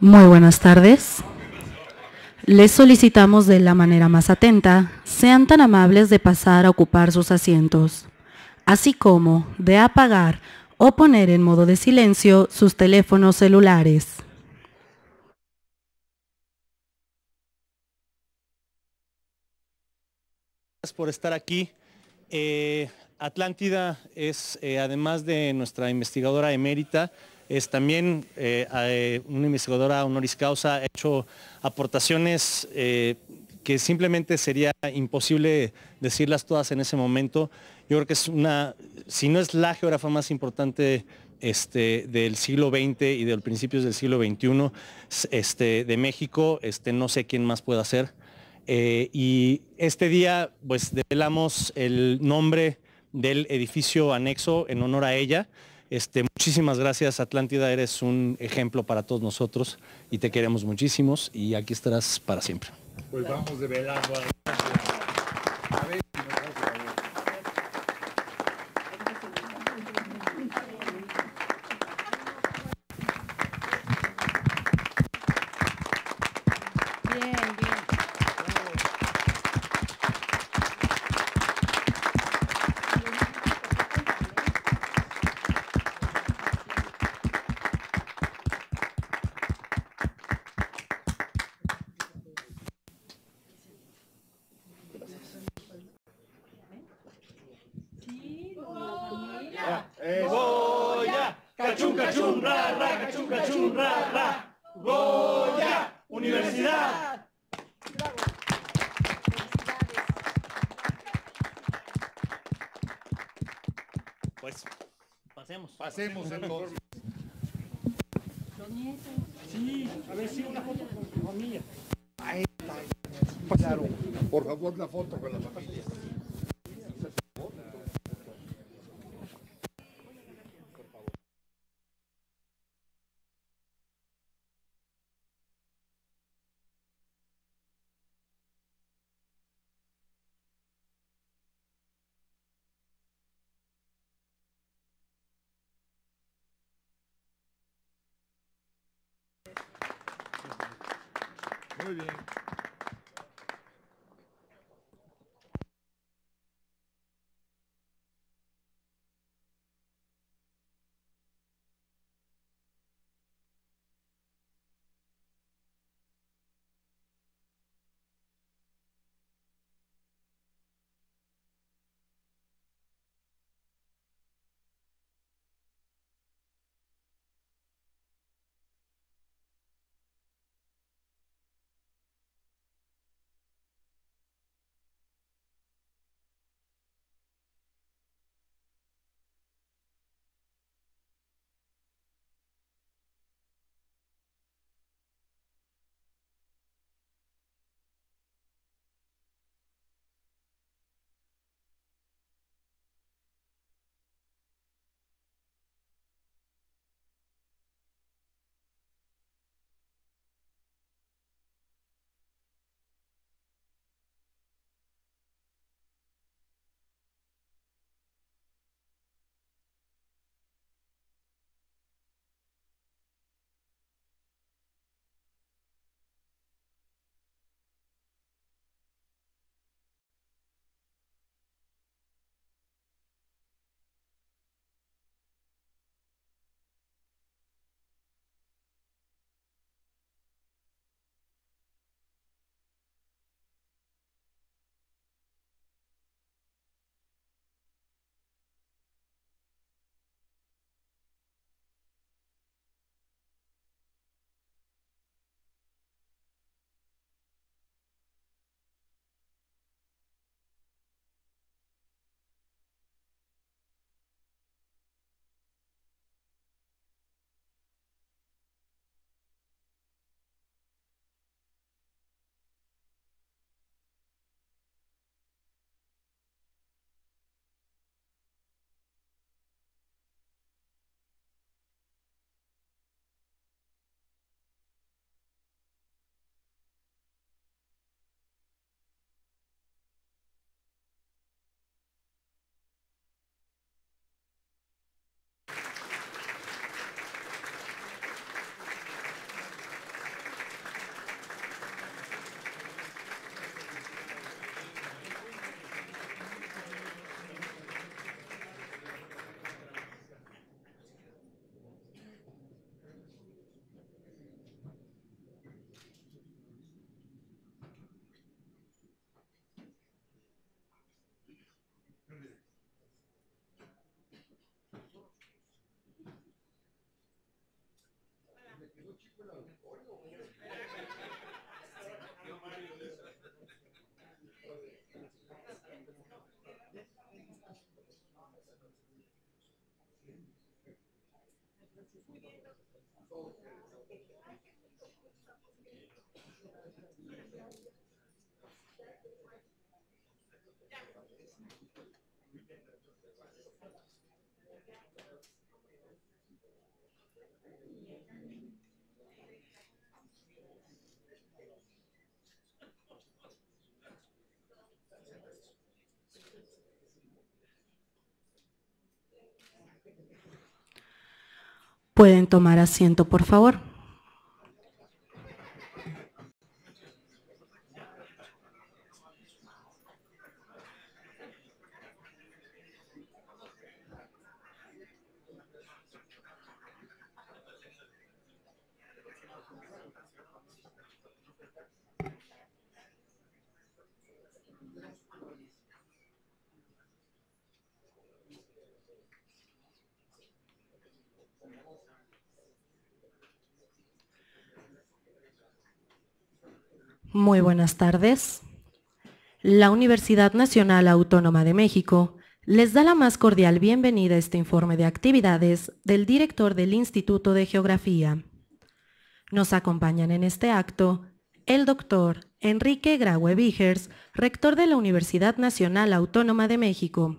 Muy buenas tardes. Les solicitamos de la manera más atenta, sean tan amables de pasar a ocupar sus asientos, así como de apagar o poner en modo de silencio sus teléfonos celulares. Gracias por estar aquí. Eh, Atlántida es, eh, además de nuestra investigadora emérita, es también eh, eh, una investigadora honoris causa, ha hecho aportaciones eh, que simplemente sería imposible decirlas todas en ese momento. Yo creo que es una, si no es la geógrafa más importante este, del siglo XX y de los principios del siglo XXI este, de México, este, no sé quién más pueda ser. y este día pues develamos el nombre del edificio anexo en honor a ella. Este, muchísimas gracias Atlántida, eres un ejemplo para todos nosotros y te queremos muchísimos y aquí estarás para siempre. Pues una below. Pueden tomar asiento, por favor. Muy buenas tardes. La Universidad Nacional Autónoma de México les da la más cordial bienvenida a este informe de actividades del director del Instituto de Geografía. Nos acompañan en este acto el doctor Enrique Graue Vigers, rector de la Universidad Nacional Autónoma de México,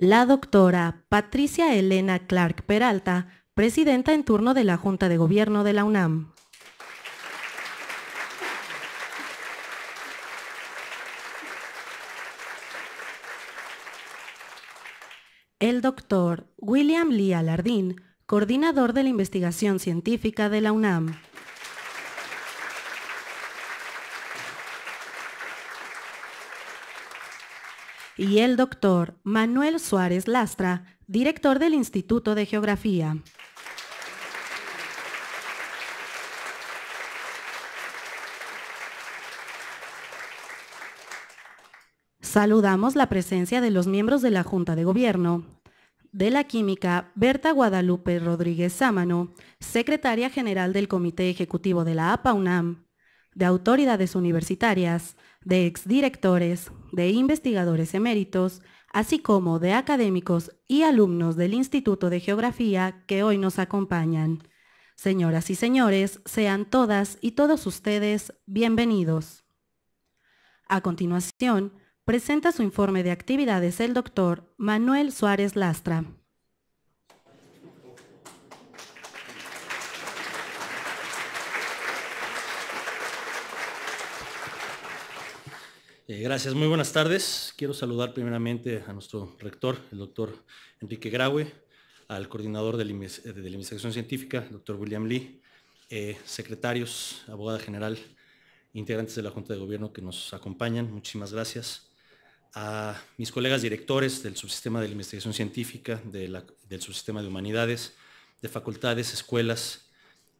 la doctora Patricia Elena Clark Peralta, presidenta en turno de la Junta de Gobierno de la UNAM. El doctor William Lee Alardín, coordinador de la investigación científica de la UNAM. y el doctor Manuel Suárez Lastra, director del Instituto de Geografía. Saludamos la presencia de los miembros de la Junta de Gobierno. De la Química, Berta Guadalupe Rodríguez Sámano, secretaria general del Comité Ejecutivo de la APA UNAM. De autoridades universitarias, de exdirectores, de investigadores eméritos, así como de académicos y alumnos del Instituto de Geografía que hoy nos acompañan. Señoras y señores, sean todas y todos ustedes bienvenidos. A continuación, presenta su informe de actividades el doctor Manuel Suárez Lastra. Eh, gracias, muy buenas tardes. Quiero saludar primeramente a nuestro rector, el doctor Enrique Graue, al coordinador de la, eh, investigación científica, el doctor William Lee, eh, secretarios, abogada general, integrantes de la Junta de Gobierno que nos acompañan. Muchísimas gracias a mis colegas directores del subsistema de la investigación científica, del subsistema de humanidades, de facultades, escuelas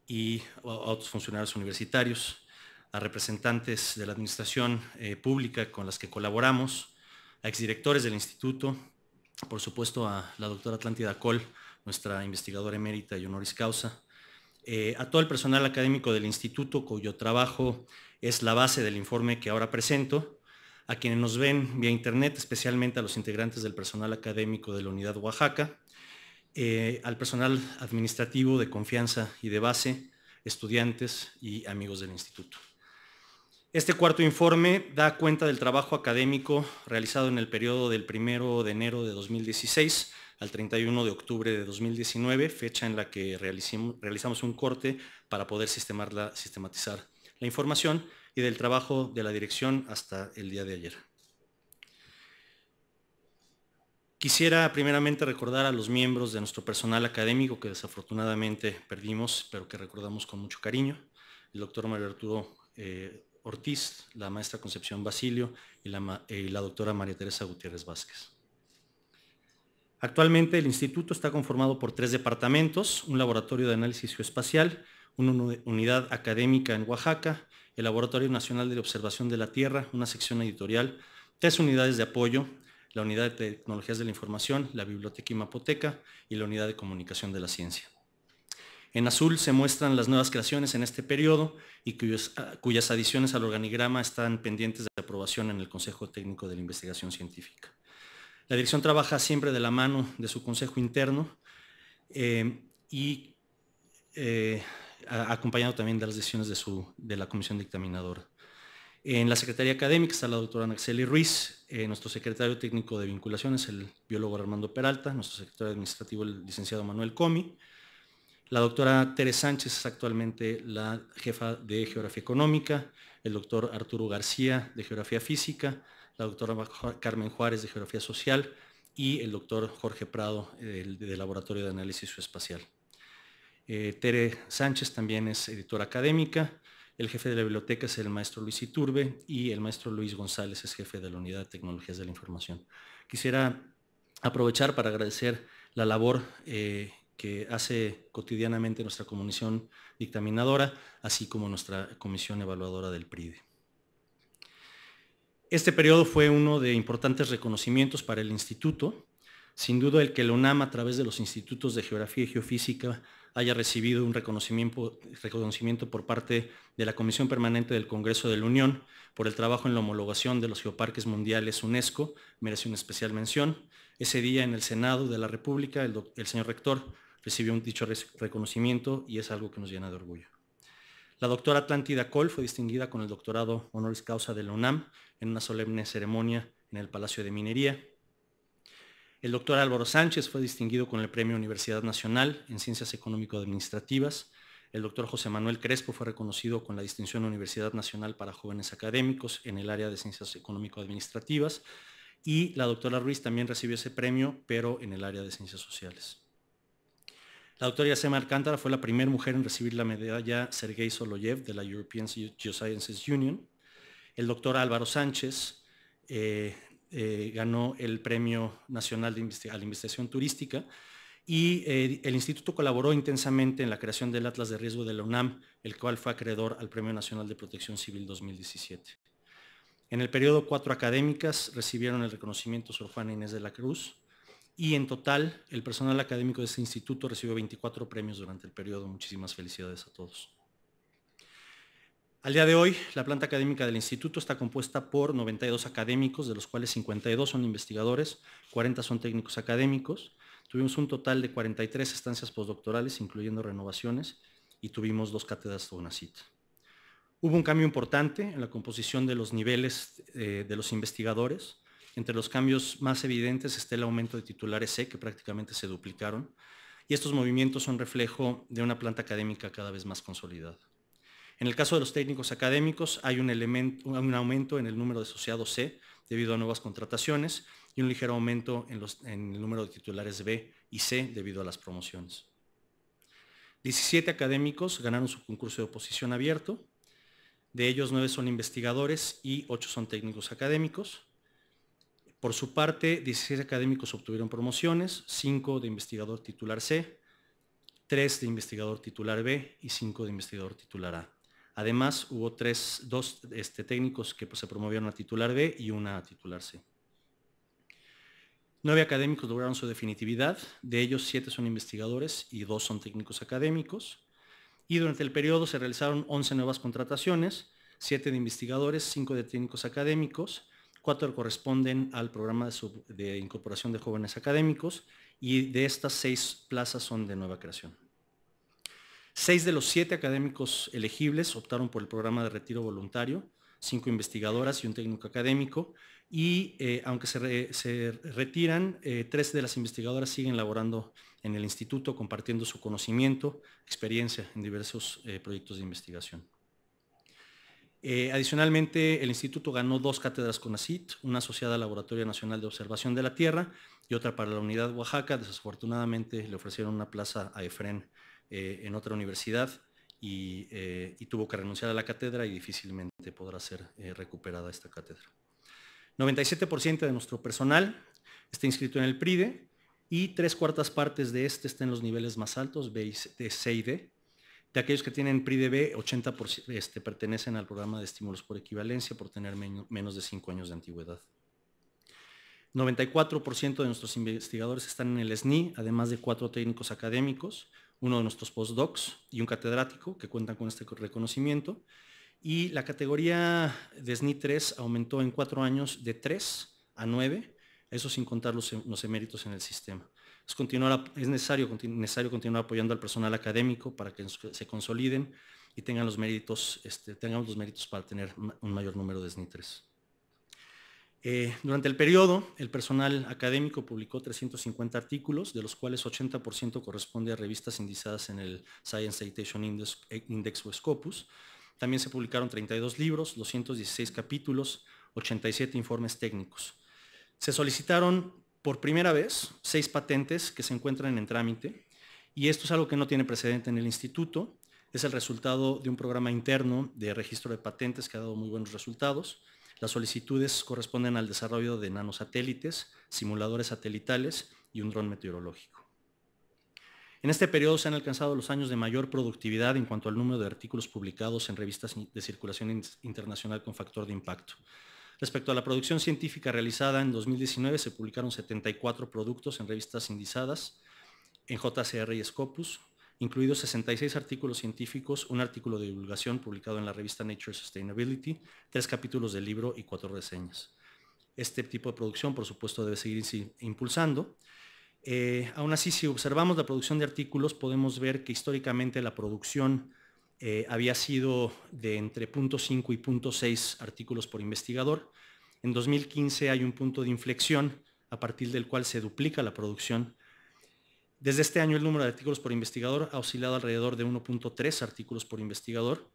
y a otros funcionarios universitarios, a representantes de la administración eh, pública con las que colaboramos, a exdirectores del instituto, por supuesto a la doctora Atlántida Col, nuestra investigadora emérita y honoris causa, eh, a todo el personal académico del instituto cuyo trabajo es la base del informe que ahora presento, a quienes nos ven vía internet, especialmente a los integrantes del personal académico de la Unidad Oaxaca, eh, al personal administrativo de confianza y de base, estudiantes y amigos del instituto. Este cuarto informe da cuenta del trabajo académico realizado en el periodo del 1 de enero de 2016 al 31 de octubre de 2019, fecha en la que realizamos un corte para poder sistematizar la información y del trabajo de la dirección hasta el día de ayer. Quisiera primeramente recordar a los miembros de nuestro personal académico que desafortunadamente perdimos, pero que recordamos con mucho cariño, el doctor Mario Arturo eh, Ortiz, la maestra Concepción Basilio y la, doctora María Teresa Gutiérrez Vázquez. Actualmente el instituto está conformado por tres departamentos, un laboratorio de análisis geoespacial, una unidad académica en Oaxaca, el Laboratorio Nacional de Observación de la Tierra, una sección editorial, tres unidades de apoyo, la Unidad de Tecnologías de la Información, la Biblioteca y mapoteca y la Unidad de Comunicación de la Ciencia. En azul se muestran las nuevas creaciones en este periodo y ah, cuyas adiciones al organigrama están pendientes de aprobación en el Consejo Técnico de la Investigación Científica. La dirección trabaja siempre de la mano de su consejo interno eh, y eh, acompañado también de las decisiones de, la comisión dictaminadora. En la Secretaría Académica está la doctora Anaxeli Ruiz, eh, nuestro secretario técnico de vinculaciones, el biólogo Armando Peralta, nuestro secretario administrativo, el licenciado Manuel Comi, la doctora Tere Sánchez es actualmente la jefa de Geografía Económica, el doctor Arturo García de Geografía Física, la doctora Carmen Juárez de Geografía Social y el doctor Jorge Prado del, Laboratorio de Análisis Espacial. Eh, Tere Sánchez también es editora académica, el jefe de la biblioteca es el maestro Luis Iturbe y el maestro Luis González es jefe de la Unidad de Tecnologías de la Información. Quisiera aprovechar para agradecer la labor eh, que hace cotidianamente nuestra comisión dictaminadora, así como nuestra comisión evaluadora del PRIDE. Este periodo fue uno de importantes reconocimientos para el instituto, sin duda el que el UNAM a través de los institutos de geografía y geofísica haya recibido un reconocimiento, por parte de la Comisión Permanente del Congreso de la Unión por el trabajo en la homologación de los geoparques mundiales UNESCO, merece una especial mención. Ese día en el Senado de la República, el señor rector recibió un dicho reconocimiento y es algo que nos llena de orgullo. La doctora Atlantida Cole fue distinguida con el doctorado honoris causa de la UNAM en una solemne ceremonia en el Palacio de Minería. El doctor Álvaro Sánchez fue distinguido con el Premio Universidad Nacional en Ciencias Económico-Administrativas. El doctor José Manuel Crespo fue reconocido con la distinción Universidad Nacional para Jóvenes Académicos en el área de Ciencias Económico-Administrativas. Y la doctora Ruiz también recibió ese premio, pero en el área de Ciencias Sociales. La doctora Yasema Alcántara fue la primera mujer en recibir la medalla Sergei Soloyev de la European Geosciences Union. El doctor Álvaro Sánchez eh, eh, ganó el Premio Nacional de a la Investigación Turística y eh, el instituto colaboró intensamente en la creación del Atlas de Riesgo de la UNAM, el cual fue acreedor al Premio Nacional de Protección Civil 2017. En el periodo cuatro académicas recibieron el reconocimiento Sor Juana Inés de la Cruz, y en total, el personal académico de este instituto recibió 24 premios durante el periodo. Muchísimas felicidades a todos. Al día de hoy, la planta académica del instituto está compuesta por 92 académicos, de los cuales 52 son investigadores, 40 son técnicos académicos. Tuvimos un total de 43 estancias postdoctorales, incluyendo renovaciones, y tuvimos dos cátedras cita. Hubo un cambio importante en la composición de los niveles eh, de los investigadores. Entre los cambios más evidentes está el aumento de titulares C, e, que prácticamente se duplicaron, y estos movimientos son reflejo de una planta académica cada vez más consolidada. En el caso de los técnicos académicos hay un, aumento en el número de asociados C e debido a nuevas contrataciones y un ligero aumento en, en el número de titulares B y C debido a las promociones. 17 académicos ganaron su concurso de oposición abierto, de ellos 9 son investigadores y 8 son técnicos académicos. Por su parte, 16 académicos obtuvieron promociones, 5 de investigador titular C, 3 de investigador titular B y 5 de investigador titular A. Además, hubo 2 este, técnicos que pues, se promovieron a titular B y una a titular C. 9 académicos lograron su definitividad, de ellos 7 son investigadores y 2 son técnicos académicos. Y durante el periodo se realizaron 11 nuevas contrataciones, 7 de investigadores, 5 de técnicos académicos, cuatro corresponden al programa de, incorporación de jóvenes académicos y de estas seis plazas son de nueva creación. Seis de los siete académicos elegibles optaron por el programa de retiro voluntario, cinco investigadoras y un técnico académico, y eh, aunque se, retiran, eh, tres de las investigadoras siguen laborando en el instituto, compartiendo su conocimiento, experiencia en diversos eh, proyectos de investigación. Eh, adicionalmente, el instituto ganó dos cátedras con ACIT, una asociada al Laboratorio Nacional de Observación de la Tierra y otra para la Unidad Oaxaca. Desafortunadamente le ofrecieron una plaza a Efren eh, en otra universidad eh, y, tuvo que renunciar a la cátedra y difícilmente podrá ser recuperada esta cátedra. 97% de nuestro personal está inscrito en el PRIDE y tres cuartas partes de este está en los niveles más altos, B, C y D, de aquellos que tienen PRIDB, 80% este, pertenecen al programa de estímulos por equivalencia por tener menos de 5 años de antigüedad. 94% de nuestros investigadores están en el SNI, además de cuatro técnicos académicos, uno de nuestros postdocs y un catedrático que cuentan con este reconocimiento. Y la categoría de SNI 3 aumentó en cuatro años de 3 a 9, eso sin contar los, em-, los eméritos en el sistema. Es, necesario, continuar apoyando al personal académico para que se consoliden y tengan los méritos, este, tengamos los méritos para tener un mayor número de SNITRES. Eh, durante el periodo, el personal académico publicó 350 artículos, de los cuales 80% corresponde a revistas indizadas en el Science Citation Index, eh, Index o Scopus. También se publicaron 32 libros, 216 capítulos, 87 informes técnicos. Se solicitaron por primera vez seis patentes que se encuentran en trámite y esto es algo que no tiene precedente en el instituto. Es el resultado de un programa interno de registro de patentes que ha dado muy buenos resultados. Las solicitudes corresponden al desarrollo de nanosatélites, simuladores satelitales y un dron meteorológico. En este periodo se han alcanzado los años de mayor productividad en cuanto al número de artículos publicados en revistas de circulación internacional con factor de impacto. Respecto a la producción científica realizada en 2019, se publicaron 74 productos en revistas indizadas, en JCR y Scopus, incluidos 66 artículos científicos, un artículo de divulgación publicado en la revista Nature Sustainability, tres capítulos del libro y cuatro reseñas. Este tipo de producción, por supuesto, debe seguir impulsando. Eh, aún así, si observamos la producción de artículos, podemos ver que históricamente la producción eh, había sido de entre 0.5 y 0.6 artículos por investigador. En 2015 hay un punto de inflexión a partir del cual se duplica la producción. Desde este año el número de artículos por investigador ha oscilado alrededor de 1.3 artículos por investigador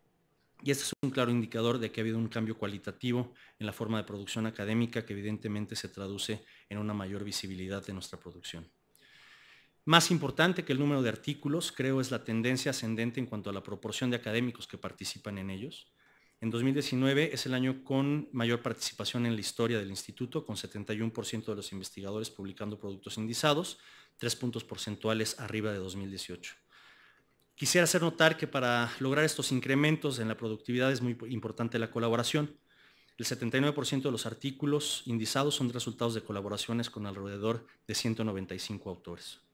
y este es un claro indicador de que ha habido un cambio cualitativo en la forma de producción académica que evidentemente se traduce en una mayor visibilidad de nuestra producción. Más importante que el número de artículos, creo, es la tendencia ascendente en cuanto a la proporción de académicos que participan en ellos. En 2019 es el año con mayor participación en la historia del instituto, con 71% de los investigadores publicando productos indizados, tres puntos porcentuales arriba de 2018. Quisiera hacer notar que para lograr estos incrementos en la productividad es muy importante la colaboración. El 79% de los artículos indizados son resultados de colaboraciones con alrededor de 195 autores.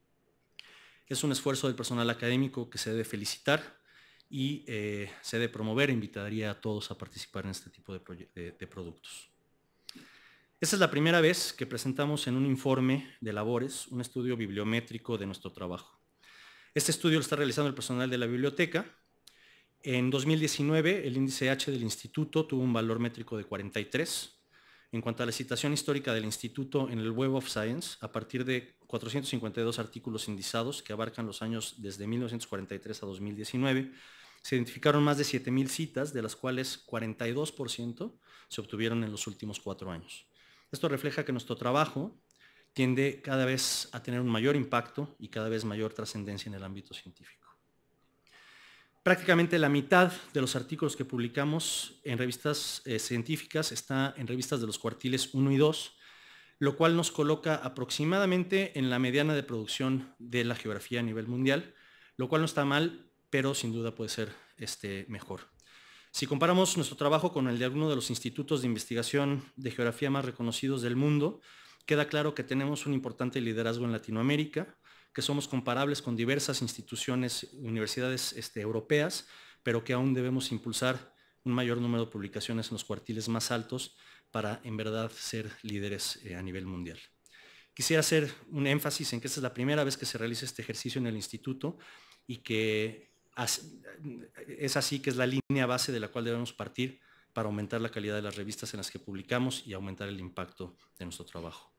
Es un esfuerzo del personal académico que se debe felicitar y eh, se debe promover. Invitaría a todos a participar en este tipo de, productos. Esta es la primera vez que presentamos en un informe de labores un estudio bibliométrico de nuestro trabajo. Este estudio lo está realizando el personal de la biblioteca. En 2019, el índice H del instituto tuvo un valor métrico de 43 en cuanto a la citación histórica del instituto en el Web of Science, a partir de 452 artículos indizados que abarcan los años desde 1943 a 2019, se identificaron más de 7.000 citas, de las cuales 42% se obtuvieron en los últimos cuatro años. Esto refleja que nuestro trabajo tiende cada vez a tener un mayor impacto y cada vez mayor trascendencia en el ámbito científico. Prácticamente la mitad de los artículos que publicamos en revistas eh, científicas está en revistas de los cuartiles 1 y 2, lo cual nos coloca aproximadamente en la mediana de producción de la geografía a nivel mundial, lo cual no está mal, pero sin duda puede ser este, mejor. Si comparamos nuestro trabajo con el de alguno de los institutos de investigación de geografía más reconocidos del mundo, queda claro que tenemos un importante liderazgo en Latinoamérica, que somos comparables con diversas instituciones, universidades este, europeas, pero que aún debemos impulsar un mayor número de publicaciones en los cuartiles más altos para en verdad ser líderes eh, a nivel mundial. Quisiera hacer un énfasis en que esta es la primera vez que se realiza este ejercicio en el instituto y que es así que es la línea base de la cual debemos partir para aumentar la calidad de las revistas en las que publicamos y aumentar el impacto de nuestro trabajo.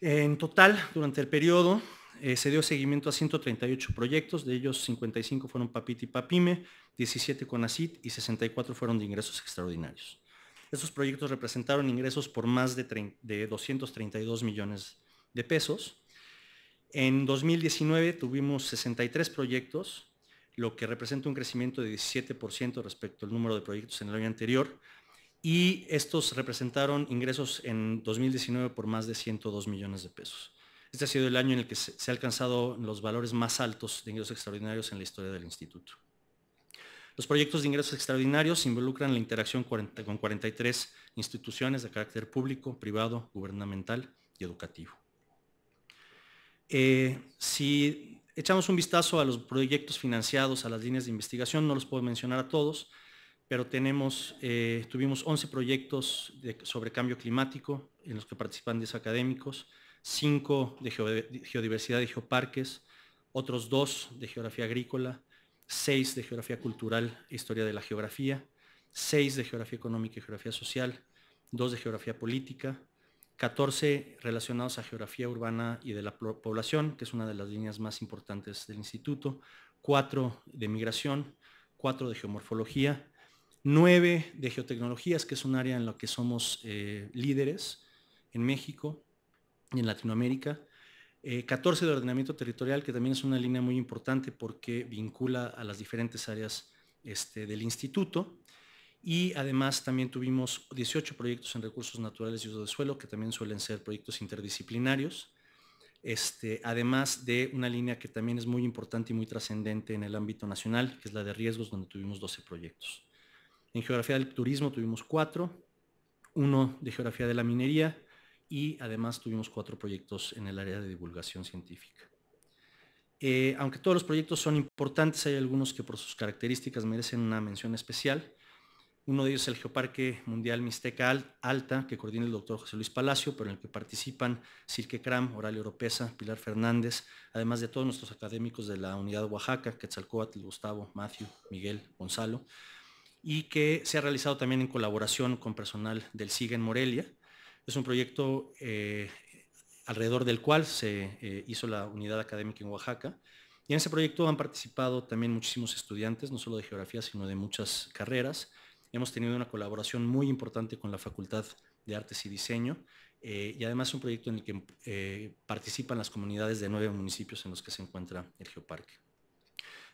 En total, durante el periodo, eh, se dio seguimiento a 138 proyectos, de ellos 55 fueron PAPIT y PAPIME, 17 con ACIT y 64 fueron de ingresos extraordinarios. Estos proyectos representaron ingresos por más de 232 millones de pesos. En 2019 tuvimos 63 proyectos, lo que representa un crecimiento de 17% respecto al número de proyectos en el año anterior y estos representaron ingresos en 2019 por más de 102 millones de pesos. Este ha sido el año en el que se, han alcanzado los valores más altos de ingresos extraordinarios en la historia del instituto. Los proyectos de ingresos extraordinarios involucran la interacción con 43 instituciones de carácter público, privado, gubernamental y educativo. Eh, si echamos un vistazo a los proyectos financiados, a las líneas de investigación, no los puedo mencionar a todos, pero tenemos, eh, tuvimos 11 proyectos de, sobre cambio climático en los que participan 10 académicos, 5 de geodiversidad y geoparques, otros 2 de geografía agrícola, 6 de geografía cultural e historia de la geografía, 6 de geografía económica y geografía social, 2 de geografía política, 14 relacionados a geografía urbana y de la población, que es una de las líneas más importantes del instituto, 4 de migración, 4 de geomorfología, 9 de geotecnologías, que es un área en la que somos eh, líderes en México y en Latinoamérica. 14 eh, de ordenamiento territorial, que también es una línea muy importante porque vincula a las diferentes áreas este, del instituto. Y además también tuvimos 18 proyectos en recursos naturales y uso de suelo, que también suelen ser proyectos interdisciplinarios. Este, además de una línea que también es muy importante y muy trascendente en el ámbito nacional, que es la de riesgos, donde tuvimos 12 proyectos. En geografía del turismo tuvimos cuatro, uno de geografía de la minería y además tuvimos cuatro proyectos en el área de divulgación científica. Eh, aunque todos los proyectos son importantes, hay algunos que por sus características merecen una mención especial. Uno de ellos es el Geoparque Mundial Mixteca Alta, que coordina el doctor José Luis Palacio, pero en el que participan Silke Kram, Oralia Oropesa, Pilar Fernández, además de todos nuestros académicos de la Unidad Oaxaca, Quetzalcóatl, Gustavo, Matthew, Miguel, Gonzalo, y que se ha realizado también en colaboración con personal del SIGA en Morelia. Es un proyecto eh, alrededor del cual se eh, hizo la unidad académica en Oaxaca. Y en ese proyecto han participado también muchísimos estudiantes, no solo de geografía, sino de muchas carreras. Hemos tenido una colaboración muy importante con la Facultad de Artes y Diseño eh, y además un proyecto en el que participan las comunidades de nueve municipios en los que se encuentra el Geoparque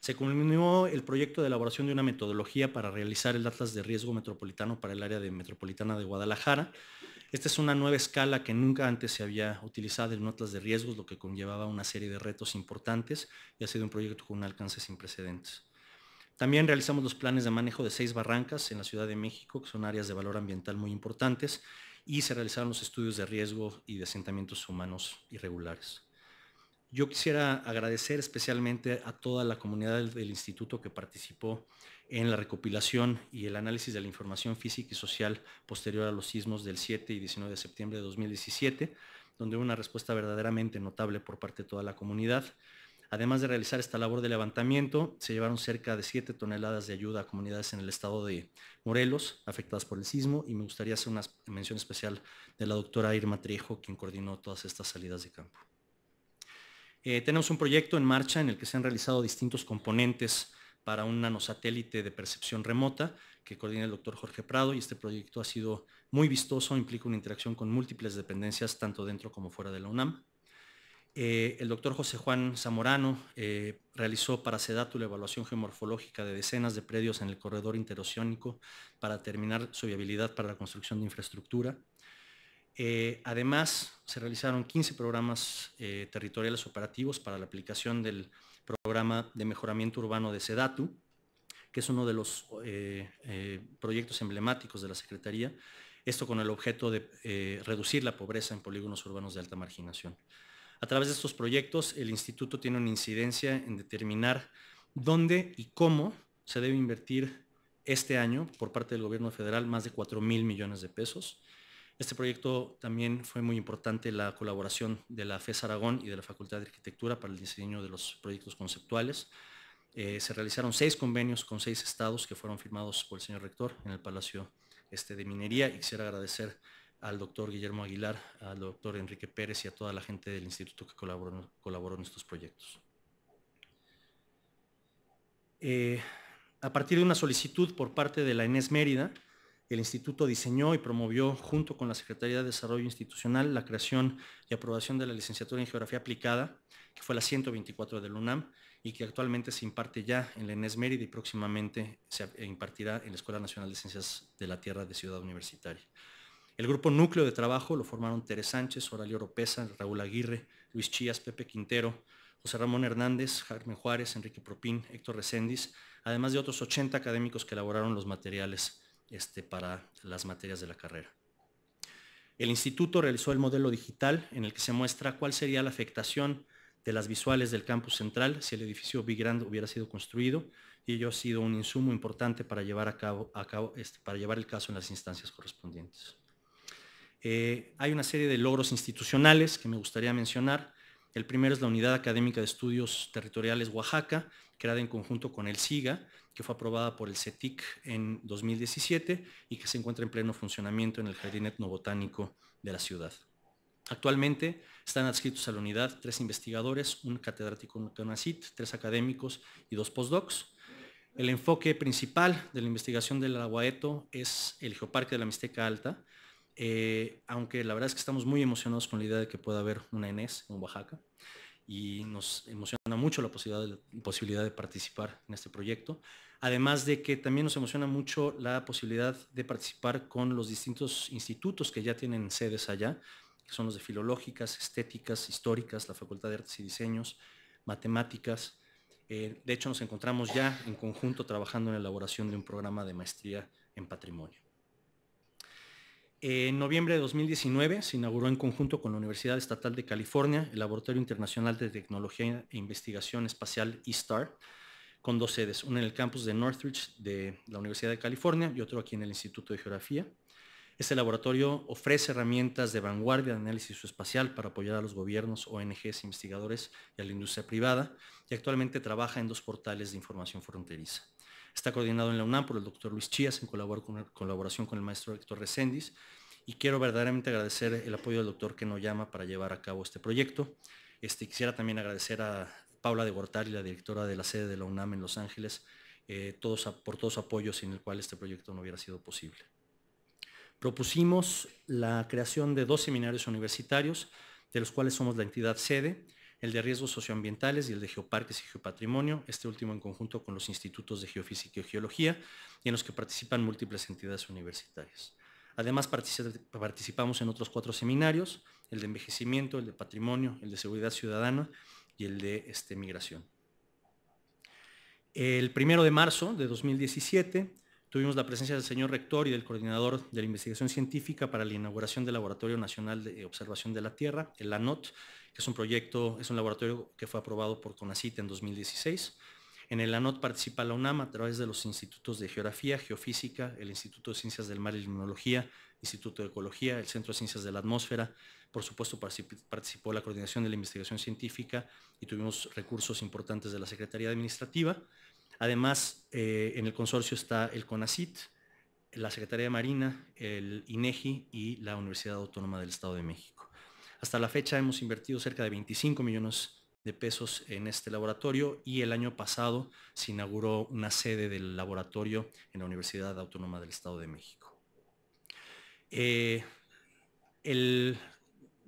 se culminó el proyecto de elaboración de una metodología para realizar el Atlas de Riesgo Metropolitano para el área de metropolitana de Guadalajara. Esta es una nueva escala que nunca antes se había utilizado en Atlas de riesgos, lo que conllevaba una serie de retos importantes y ha sido un proyecto con un alcance sin precedentes. También realizamos los planes de manejo de seis barrancas en la Ciudad de México, que son áreas de valor ambiental muy importantes, y se realizaron los estudios de riesgo y de asentamientos humanos irregulares. Yo quisiera agradecer especialmente a toda la comunidad del, instituto que participó en la recopilación y el análisis de la información física y social posterior a los sismos del 7 y 19 de septiembre de 2017, donde hubo una respuesta verdaderamente notable por parte de toda la comunidad. Además de realizar esta labor de levantamiento, se llevaron cerca de 7 toneladas de ayuda a comunidades en el estado de Morelos afectadas por el sismo y me gustaría hacer una mención especial de la doctora Irma Trejo, quien coordinó todas estas salidas de campo. Eh, tenemos un proyecto en marcha en el que se han realizado distintos componentes para un nanosatélite de percepción remota que coordina el doctor Jorge Prado y este proyecto ha sido muy vistoso, implica una interacción con múltiples dependencias tanto dentro como fuera de la UNAM. Eh, el doctor José Juan Zamorano eh, realizó para SEDATU la evaluación geomorfológica de decenas de predios en el corredor interoceánico para determinar su viabilidad para la construcción de infraestructura. Eh, además, se realizaron 15 programas eh, territoriales operativos para la aplicación del programa de mejoramiento urbano de SEDATU, que es uno de los eh, proyectos emblemáticos de la Secretaría, esto con el objeto de reducir la pobreza en polígonos urbanos de alta marginación. A través de estos proyectos, el instituto tiene una incidencia en determinar dónde y cómo se debe invertir este año por parte del gobierno federal más de 4 mil millones de pesos este proyecto también fue muy importante la colaboración de la FES Aragón y de la Facultad de Arquitectura para el diseño de los proyectos conceptuales. Eh, se realizaron seis convenios con seis estados que fueron firmados por el señor rector en el Palacio este, de Minería y quisiera agradecer al doctor Guillermo Aguilar, al doctor Enrique Pérez y a toda la gente del instituto que colaboró, en estos proyectos. Eh, a partir de una solicitud por parte de la Enes Mérida, el instituto diseñó y promovió junto con la Secretaría de Desarrollo Institucional la creación y aprobación de la licenciatura en Geografía Aplicada, que fue la 124 del UNAM y que actualmente se imparte ya en la ENES Mérida y próximamente se e impartirá en la Escuela Nacional de Ciencias de la Tierra de Ciudad Universitaria. El grupo núcleo de trabajo lo formaron Teres Sánchez, Oralio Oropesa, Raúl Aguirre, Luis Chías, Pepe Quintero, José Ramón Hernández, Carmen Juárez, Enrique Propín, Héctor Recendis, además de otros 80 académicos que elaboraron los materiales este, para las materias de la carrera. El instituto realizó el modelo digital en el que se muestra cuál sería la afectación de las visuales del campus central si el edificio Big Grand hubiera sido construido y ello ha sido un insumo importante para llevar, este, para llevar el caso en las instancias correspondientes. Eh, hay una serie de logros institucionales que me gustaría mencionar. El primero es la Unidad Académica de Estudios Territoriales Oaxaca, creada en conjunto con el SIGA, que fue aprobada por el CETIC en 2017 y que se encuentra en pleno funcionamiento en el Jardín Etnobotánico de la ciudad. Actualmente están adscritos a la unidad tres investigadores, un catedrático de tres académicos y dos postdocs. El enfoque principal de la investigación del Aguaeto es el Geoparque de la Mixteca Alta, eh, aunque la verdad es que estamos muy emocionados con la idea de que pueda haber una ENES en Oaxaca y nos emociona mucho la posibilidad, de, posibilidad de participar en este proyecto. Además de que también nos emociona mucho la posibilidad de participar con los distintos institutos que ya tienen sedes allá, que son los de filológicas, estéticas, históricas, la Facultad de Artes y Diseños, matemáticas. Eh, de hecho, nos encontramos ya en conjunto trabajando en la elaboración de un programa de maestría en patrimonio. En noviembre de 2019 se inauguró en conjunto con la Universidad Estatal de California el Laboratorio Internacional de Tecnología e Investigación Espacial ISTAR, con dos sedes, una en el campus de Northridge de la Universidad de California y otro aquí en el Instituto de Geografía. Este laboratorio ofrece herramientas de vanguardia de análisis espacial para apoyar a los gobiernos, ONGs, investigadores y a la industria privada y actualmente trabaja en dos portales de información fronteriza. Está coordinado en la UNAM por el doctor Luis Chías en colaboración con el maestro Héctor Reséndiz. Y quiero verdaderamente agradecer el apoyo del doctor que nos llama para llevar a cabo este proyecto. Este, quisiera también agradecer a Paula de Gortari, la directora de la sede de la UNAM en Los Ángeles, eh, todos, por todo su apoyo sin el cual este proyecto no hubiera sido posible. Propusimos la creación de dos seminarios universitarios, de los cuales somos la entidad sede, el de riesgos socioambientales y el de geoparques y geopatrimonio, este último en conjunto con los institutos de geofísica y geología, y en los que participan múltiples entidades universitarias. Además participamos en otros cuatro seminarios, el de envejecimiento, el de patrimonio, el de seguridad ciudadana y el de este, migración. El primero de marzo de 2017 tuvimos la presencia del señor rector y del coordinador de la investigación científica para la inauguración del Laboratorio Nacional de Observación de la Tierra, el ANOT, que es un proyecto, es un laboratorio que fue aprobado por CONACIT en 2016. En el ANOT participa la UNAM a través de los institutos de Geografía, Geofísica, el Instituto de Ciencias del Mar y Limnología, Instituto de Ecología, el Centro de Ciencias de la Atmósfera. Por supuesto, participó la Coordinación de la Investigación Científica y tuvimos recursos importantes de la Secretaría Administrativa. Además, eh, en el consorcio está el CONACIT, la Secretaría Marina, el INEGI y la Universidad Autónoma del Estado de México. Hasta la fecha hemos invertido cerca de 25 millones de pesos en este laboratorio y el año pasado se inauguró una sede del laboratorio en la Universidad Autónoma del Estado de México. Eh,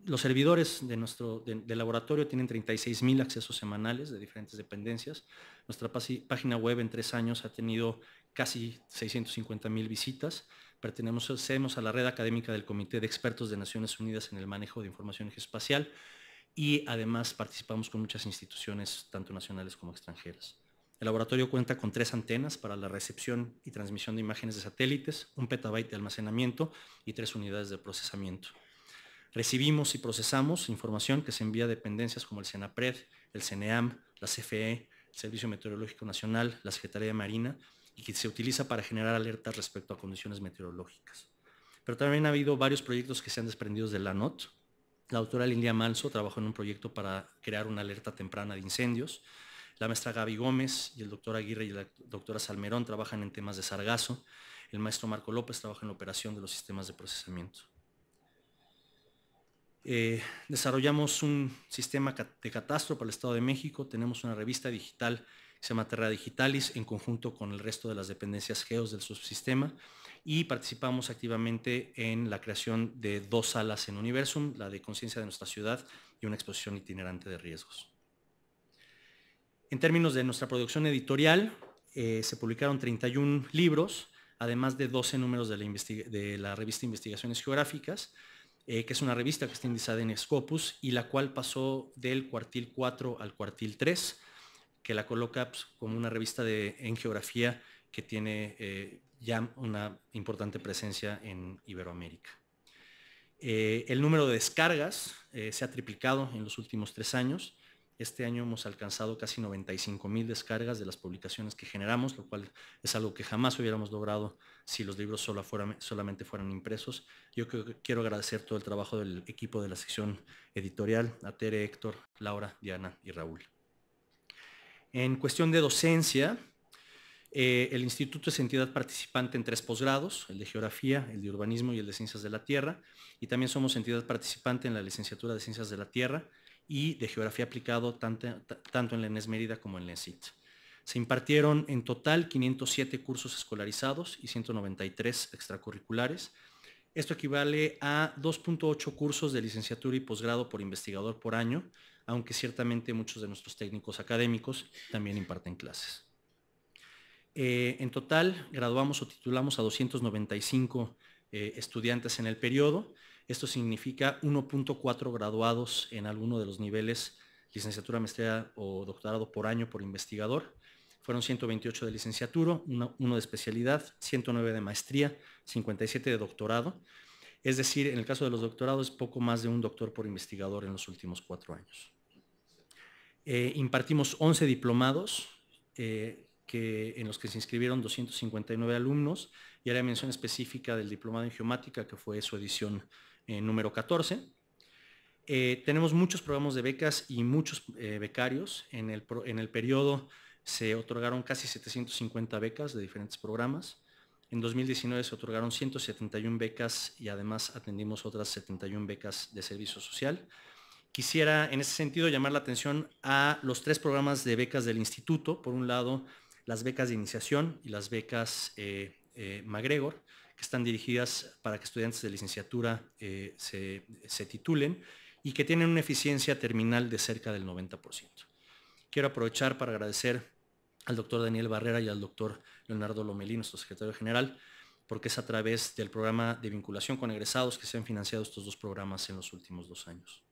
los servidores de nuestro laboratorio tienen 36 mil accesos semanales de diferentes dependencias. Nuestra página web en tres años ha tenido casi 650 mil visitas pertenecemos a la red académica del Comité de Expertos de Naciones Unidas en el Manejo de Información Espacial y además participamos con muchas instituciones, tanto nacionales como extranjeras. El laboratorio cuenta con tres antenas para la recepción y transmisión de imágenes de satélites, un petabyte de almacenamiento y tres unidades de procesamiento. Recibimos y procesamos información que se envía a dependencias como el CENAPRED, el CENEAM, la CFE, el Servicio Meteorológico Nacional, la Secretaría de Marina y que se utiliza para generar alertas respecto a condiciones meteorológicas. Pero también ha habido varios proyectos que se han desprendido de la NOT. La doctora Lilia Manso trabajó en un proyecto para crear una alerta temprana de incendios. La maestra Gaby Gómez y el doctor Aguirre y la doctora Salmerón trabajan en temas de sargazo. El maestro Marco López trabaja en la operación de los sistemas de procesamiento. Eh, desarrollamos un sistema de catastro para el Estado de México, tenemos una revista digital se llama Terra Digitalis, en conjunto con el resto de las dependencias GEOS del subsistema, y participamos activamente en la creación de dos salas en Universum, la de conciencia de nuestra ciudad y una exposición itinerante de riesgos. En términos de nuestra producción editorial, eh, se publicaron 31 libros, además de 12 números de la, revista Investigaciones Geográficas, eh, que es una revista que está indizada en Scopus y la cual pasó del cuartil 4 al cuartil 3 que la coloca pues, como una revista de, en geografía que tiene eh, ya una importante presencia en Iberoamérica. Eh, el número de descargas eh, se ha triplicado en los últimos tres años. Este año hemos alcanzado casi 95 mil descargas de las publicaciones que generamos, lo cual es algo que jamás hubiéramos logrado si los libros solamente fueran impresos. Yo quiero agradecer todo el trabajo del equipo de la sección editorial, a Tere, Héctor, Laura, Diana y Raúl. En cuestión de docencia, eh, el instituto es entidad participante en tres posgrados, el de Geografía, el de Urbanismo y el de Ciencias de la Tierra, y también somos entidad participante en la licenciatura de Ciencias de la Tierra y de Geografía aplicado tanto, tanto en la ENES Mérida como en la ENSIT. Se impartieron en total 507 cursos escolarizados y 193 extracurriculares. Esto equivale a 2.8 cursos de licenciatura y posgrado por investigador por año, aunque ciertamente muchos de nuestros técnicos académicos también imparten clases. Eh, en total, graduamos o titulamos a 295 eh, estudiantes en el periodo. Esto significa 1.4 graduados en alguno de los niveles licenciatura, maestría o doctorado por año por investigador. Fueron 128 de licenciatura, uno, uno de especialidad, 109 de maestría, 57 de doctorado es decir, en el caso de los doctorados, poco más de un doctor por investigador en los últimos cuatro años. Eh, impartimos 11 diplomados eh, que, en los que se inscribieron 259 alumnos y haré mención específica del diplomado en geomática que fue su edición eh, número 14. tenemos muchos programas de becas y muchos becarios. En el, en el periodo se otorgaron casi 750 becas de diferentes programas. En 2019 se otorgaron 171 becas y además atendimos otras 71 becas de servicio social. Quisiera en ese sentido llamar la atención a los tres programas de becas del instituto. Por un lado, las becas de iniciación y las becas eh, eh MacGregor, que están dirigidas para que estudiantes de licenciatura eh, se, se titulen y que tienen una eficiencia terminal de cerca del 90%. Quiero aprovechar para agradecer al doctor Daniel Barrera y al doctor Leonardo Lomelí, nuestro secretario general, porque es a través del programa de vinculación con egresados que se han financiado estos dos programas en los últimos dos años.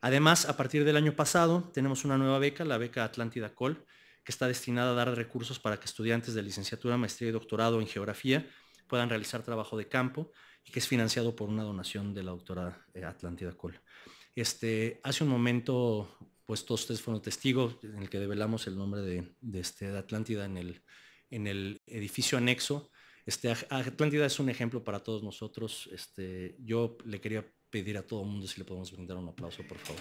Además, a partir del año pasado, tenemos una nueva beca, la beca Atlántida Col, que está destinada a dar recursos para que estudiantes de licenciatura, maestría y doctorado en geografía puedan realizar trabajo de campo y que es financiado por una donación de la doctora eh, Atlántida Col. Este, hace un momento, pues todos ustedes fueron testigos en el que develamos el nombre de, este, de Atlántida en el, en el edificio anexo. tu este, entidad es un ejemplo para todos nosotros. Este, yo le quería pedir a todo el mundo si le podemos brindar un aplauso, por favor.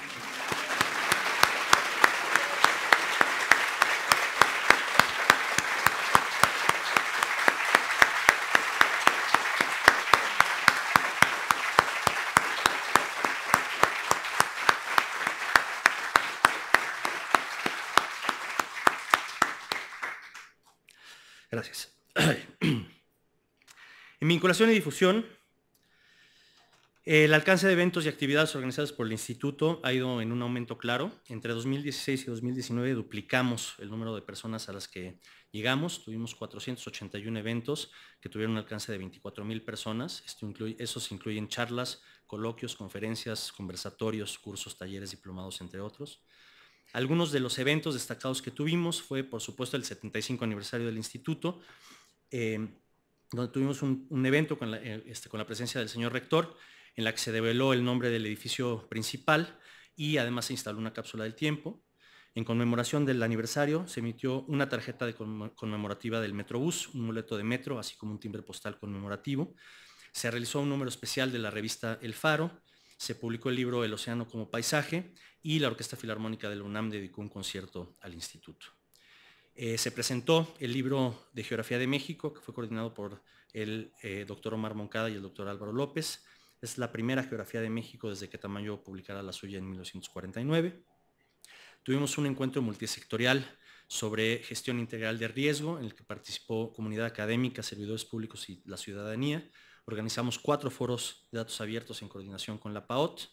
Gracias. en vinculación y difusión, el alcance de eventos y actividades organizadas por el instituto ha ido en un aumento claro. Entre 2016 y 2019 duplicamos el número de personas a las que llegamos. Tuvimos 481 eventos que tuvieron un alcance de 24.000 personas. esos incluyen charlas, coloquios, conferencias, conversatorios, cursos, talleres, diplomados, entre otros. Algunos de los eventos destacados que tuvimos fue, por supuesto, el 75 aniversario del instituto, eh, donde tuvimos un, evento eh, este, con la, presencia del señor rector, en la que se develó el nombre del edificio principal y además se instaló una cápsula del tiempo. En conmemoración del aniversario se emitió una tarjeta conmemorativa del Metrobús, un muleto de metro, así como un timbre postal conmemorativo. Se realizó un número especial de la revista El Faro, se publicó el libro El Océano como Paisaje y la Orquesta Filarmónica de la UNAM dedicó un concierto al instituto. Eh, se presentó el libro de Geografía de México, que fue coordinado por el eh, doctor Omar Moncada y el doctor Álvaro López. Es la primera geografía de México desde que Tamayo publicara la suya en 1949. Tuvimos un encuentro multisectorial sobre gestión integral de riesgo, en el que participó comunidad académica, servidores públicos y la ciudadanía. Organizamos cuatro foros de datos abiertos en coordinación con la PAOT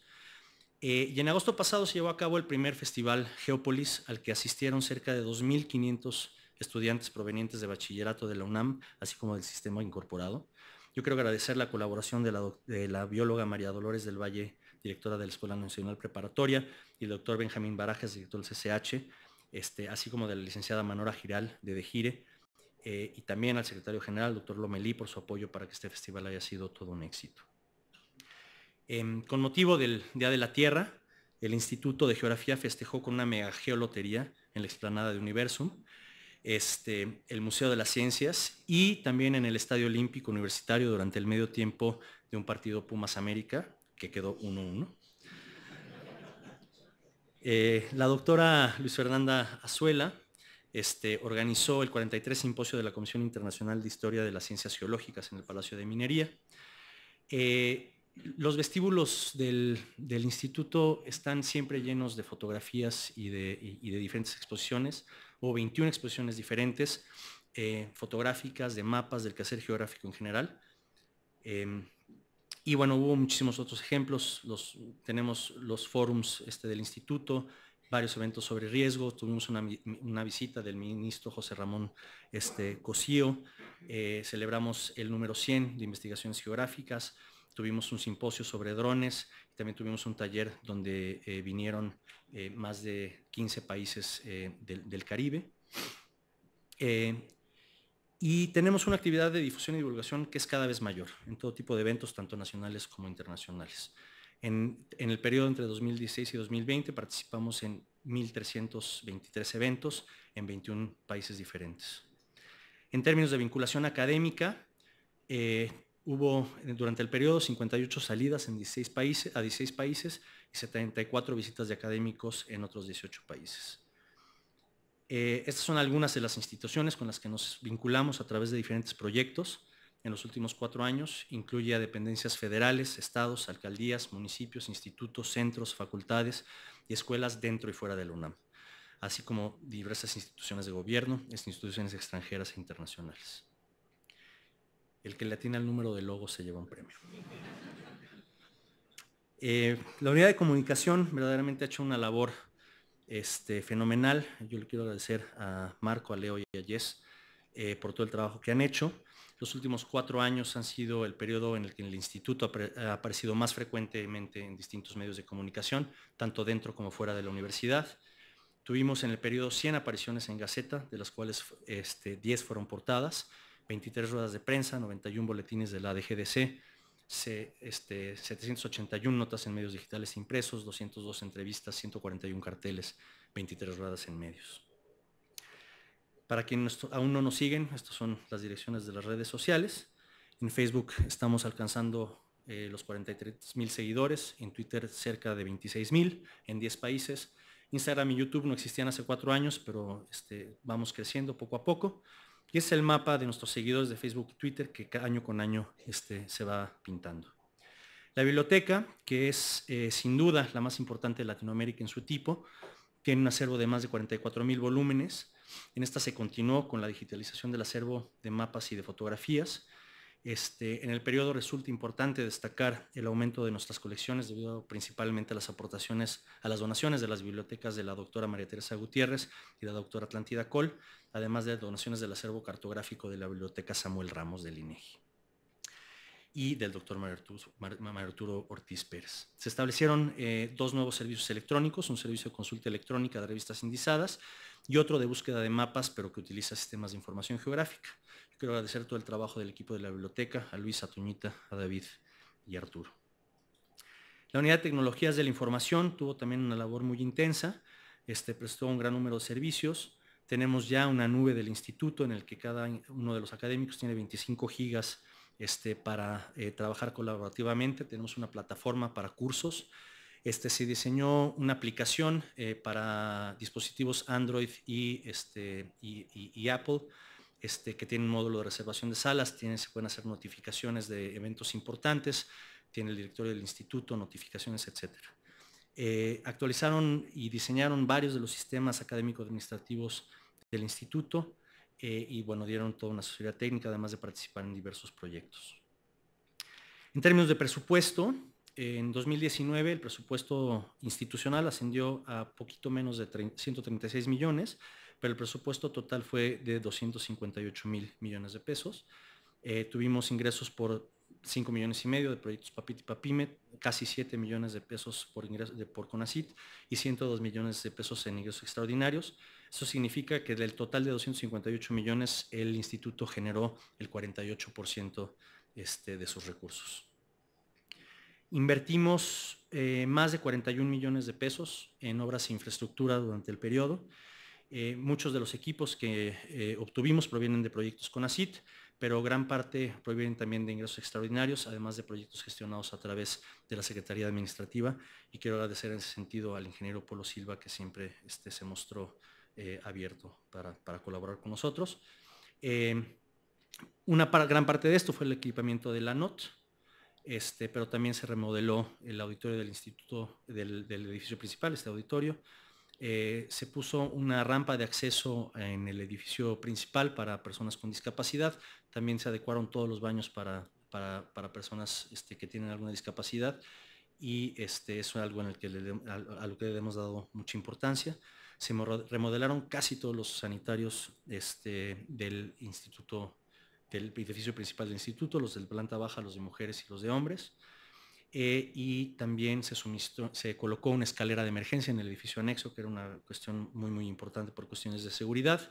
eh, y en agosto pasado se llevó a cabo el primer festival Geópolis, al que asistieron cerca de 2.500 estudiantes provenientes de bachillerato de la UNAM, así como del sistema incorporado. Yo quiero agradecer la colaboración de la, bióloga María Dolores del Valle, directora de la Escuela Nacional Preparatoria, y el doctor Benjamín Barajas, director del CCH, este, así como de la licenciada Manora Giral de Dejire, eh, y también al secretario general, doctor Lomelí, por su apoyo para que este festival haya sido todo un éxito. Em, con motivo del Día de la Tierra, el Instituto de Geografía festejó con una mega geolotería en la explanada de Universum, este, el Museo de las Ciencias y también en el Estadio Olímpico Universitario durante el medio tiempo de un partido Pumas América, que quedó 1-1. Eh, la doctora Luis Fernanda Azuela este, organizó el 43 simposio de la Comisión Internacional de Historia de las Ciencias Geológicas en el Palacio de Minería. Eh, los vestíbulos del, instituto están siempre llenos de fotografías y de, diferentes exposiciones, o 21 exposiciones diferentes, eh, fotográficas, de mapas, del quehacer geográfico en general. Em, y bueno, hubo muchísimos otros ejemplos. tenemos los forums este, del instituto, varios eventos sobre riesgo. Tuvimos una, visita del ministro José Ramón este, Cosío. Eh, celebramos el número 100 de investigaciones geográficas tuvimos un simposio sobre drones, también tuvimos un taller donde eh, vinieron eh, más de 15 países eh, del, Caribe. y tenemos una actividad de difusión y divulgación que es cada vez mayor en todo tipo de eventos, tanto nacionales como internacionales. En, el periodo entre 2016 y 2020 participamos en 1.323 eventos en 21 países diferentes. En términos de vinculación académica, Hubo eh, durante el periodo 58 salidas a 16 países y 74 visitas de académicos en otros 18 países. Eh, estas son algunas de las instituciones con las que nos vinculamos a través de diferentes proyectos en los últimos cuatro años. Incluye a dependencias federales, estados, alcaldías, municipios, institutos, centros, facultades y escuelas dentro y fuera de la UNAM, así como diversas instituciones de gobierno, instituciones extranjeras e internacionales. El que le atina el número de logo se lleva un premio. Eh, la unidad de comunicación verdaderamente ha hecho una labor este, fenomenal. Yo le quiero agradecer a Marco, a Leo y a Jess eh, por todo el trabajo que han hecho. Los últimos cuatro años han sido el periodo en el que el instituto ha aparecido más frecuentemente en distintos medios de comunicación, tanto dentro como fuera de la universidad. Tuvimos en el periodo 100 apariciones en Gaceta, de las cuales 10 este, fueron portadas. 23 ruedas de prensa, 91 boletines de la DGDC, 781 este, notas en medios digitales impresos, 202 entrevistas, 141 carteles, 23 ruedas en medios. Para quienes aún no nos siguen, estas son las direcciones de las redes sociales. En Facebook estamos alcanzando eh, los 43 mil seguidores, en Twitter cerca de 26 mil, en 10 países. Instagram y YouTube no existían hace cuatro años, pero este, vamos creciendo poco a poco. Y es el mapa de nuestros seguidores de Facebook y Twitter que año con año este, se va pintando. La biblioteca, que es eh, sin duda la más importante de Latinoamérica en su tipo, tiene un acervo de más de 44.000 mil volúmenes. En esta se continuó con la digitalización del acervo de mapas y de fotografías este, en el periodo resulta importante destacar el aumento de nuestras colecciones debido principalmente a las aportaciones, a las donaciones de las bibliotecas de la doctora María Teresa Gutiérrez y la doctora Atlantida Col, además de donaciones del acervo cartográfico de la biblioteca Samuel Ramos del INEGI y del doctor Mario Arturo Ortiz Pérez. Se establecieron eh, dos nuevos servicios electrónicos, un servicio de consulta electrónica de revistas indizadas y otro de búsqueda de mapas, pero que utiliza sistemas de información geográfica. quiero agradecer todo el trabajo del equipo de la biblioteca, a Luis, a a David y a Arturo. La unidad de tecnologías de la información tuvo también una labor muy intensa, este, prestó un gran número de servicios. Tenemos ya una nube del instituto en el que cada uno de los académicos tiene 25 gigas este, para eh, trabajar colaborativamente. Tenemos una plataforma para cursos este, se diseñó una aplicación eh, para dispositivos Android este, y, Apple, este, que tiene un módulo de reservación de salas, tiene, se pueden hacer notificaciones de eventos importantes, tiene el directorio del instituto, notificaciones, etc. Eh, actualizaron y diseñaron varios de los sistemas académicos administrativos del instituto eh, y bueno, dieron toda una sociedad técnica además de participar en diversos proyectos. En términos de presupuesto, en 2019 el presupuesto institucional ascendió a poquito menos de 136 millones, pero el presupuesto total fue de 258 mil millones de pesos. Eh, tuvimos ingresos por 5 millones y medio de proyectos Papit y casi 7 millones de pesos por, ingreso, de, por CONACIT y 102 millones de pesos en ingresos extraordinarios. Eso significa que del total de 258 millones el instituto generó el 48% este, de sus recursos. Invertimos eh, más de 41 millones de pesos en obras e infraestructura durante el periodo. Eh, muchos de los equipos que eh, obtuvimos provienen de proyectos con ACIT, pero gran parte provienen también de ingresos extraordinarios, además de proyectos gestionados a través de la Secretaría Administrativa. Y quiero agradecer en ese sentido al ingeniero Polo Silva, que siempre este, se mostró abierto para, colaborar con nosotros. una gran parte de esto fue el equipamiento de la NOT, este, pero también se remodeló el auditorio del instituto, del, edificio principal, este auditorio. Eh, se puso una rampa de acceso en el edificio principal para personas con discapacidad. También se adecuaron todos los baños para, personas este, que tienen alguna discapacidad y este, eso es algo en el que a, lo que le hemos dado mucha importancia. Se remodelaron casi todos los sanitarios este, del instituto del edificio principal del instituto, los de planta baja, los de mujeres y los de hombres. Eh, y también se, colocó una escalera de emergencia en el edificio anexo, que era una cuestión muy, muy importante por cuestiones de seguridad.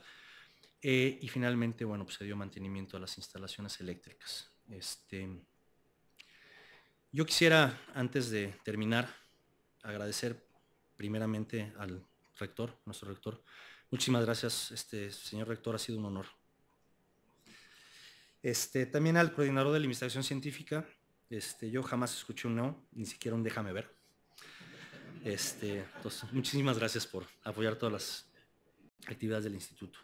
Eh, y finalmente, bueno, pues se dio mantenimiento a las instalaciones eléctricas. Este, yo quisiera, antes de terminar, agradecer primeramente al rector, nuestro rector. Muchísimas gracias, este, señor rector, ha sido un honor este, también al coordinador de la investigación científica, este, yo jamás escuché un no, ni siquiera un déjame ver. entonces, este, pues, muchísimas gracias por apoyar todas las actividades del instituto.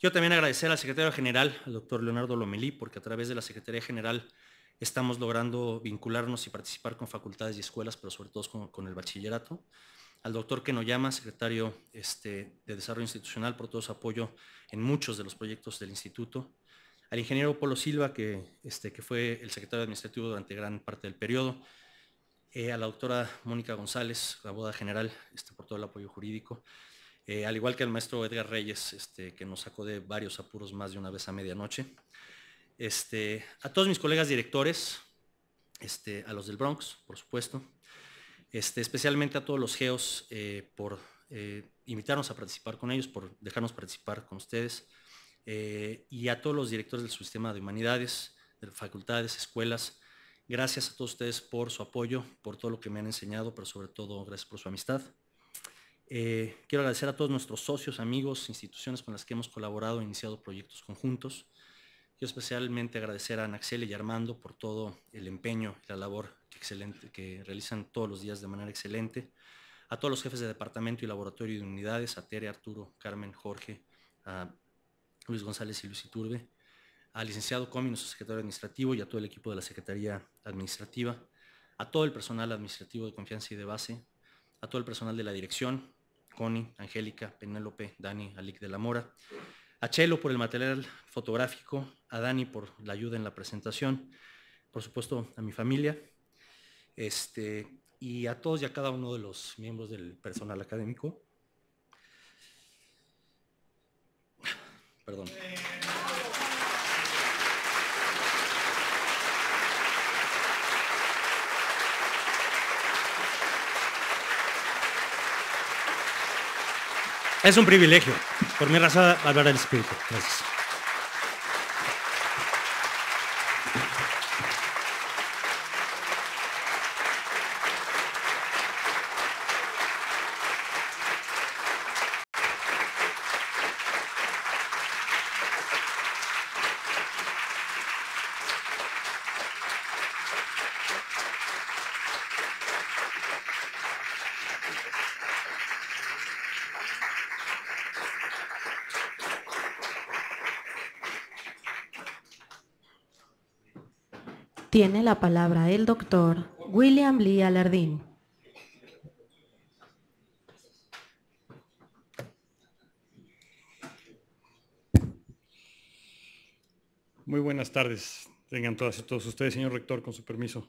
Yo también agradecer al secretario general, al doctor Leonardo Lomelí, porque a través de la Secretaría General estamos logrando vincularnos y participar con facultades y escuelas, pero sobre todo con, el bachillerato. Al doctor Kenoyama, secretario de Desarrollo Institucional, por todo su apoyo en muchos de los proyectos del instituto al ingeniero Polo Silva, este, que, fue el secretario administrativo durante gran parte del periodo, eh, a la doctora Mónica González, boda general, este, por todo el apoyo jurídico, eh, al igual que al maestro Edgar Reyes, este, que nos sacó de varios apuros más de una vez a medianoche, a todos mis colegas directores, a los del Bronx, por supuesto, especialmente a todos los geos eh, por invitarnos a participar con ellos, por dejarnos participar con ustedes. Eh, y a todos los directores del sistema de humanidades, de facultades, escuelas. Gracias a todos ustedes por su apoyo, por todo lo que me han enseñado, pero sobre todo gracias por su amistad. Eh, quiero agradecer a todos nuestros socios, amigos, instituciones con las que hemos colaborado e iniciado proyectos conjuntos. Quiero especialmente agradecer a Anaxel y Armando por todo el empeño y la labor excelente, que realizan todos los días de manera excelente. A todos los jefes de departamento y laboratorio de unidades, a Tere, Arturo, Carmen, Jorge, a Luis González y Luis Iturbe, al licenciado Comi, nuestro secretario administrativo, y a todo el equipo de la Secretaría Administrativa, a todo el personal administrativo de confianza y de base, a todo el personal de la dirección, Connie, Angélica, Penélope, Dani, Alic de la Mora, a Chelo por el material fotográfico, a Dani por la ayuda en la presentación, por supuesto a mi familia, este, y a todos y a cada uno de los miembros del personal académico Es un privilegio. Por mi raza, hablar del Espíritu. Gracias. Tiene la palabra el doctor William Lee Alardín. Muy buenas tardes. Tengan todas y todos ustedes, señor rector, con su permiso.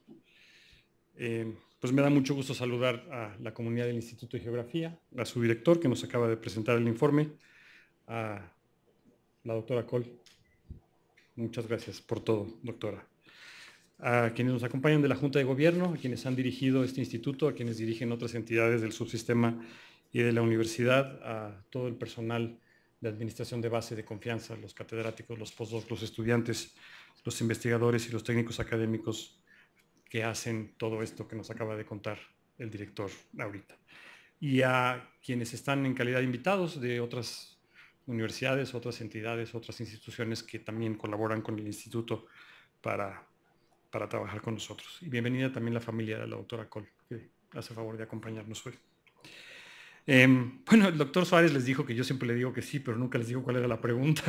Eh, pues me da mucho gusto saludar a la comunidad del Instituto de Geografía, a su director que nos acaba de presentar el informe, a la doctora Cole. Muchas gracias por todo, doctora a quienes nos acompañan de la Junta de Gobierno, a quienes han dirigido este instituto, a quienes dirigen otras entidades del subsistema y de la universidad, a todo el personal de administración de base de confianza, los catedráticos, los postdocs, los estudiantes, los investigadores y los técnicos académicos que hacen todo esto que nos acaba de contar el director ahorita. Y a quienes están en calidad de invitados de otras universidades, otras entidades, otras instituciones que también colaboran con el instituto para para trabajar con nosotros. Y bienvenida también la familia de la doctora Cole, que hace favor de acompañarnos hoy. Em, bueno, el doctor Suárez les dijo que yo siempre le digo que sí, pero nunca les digo cuál era la pregunta.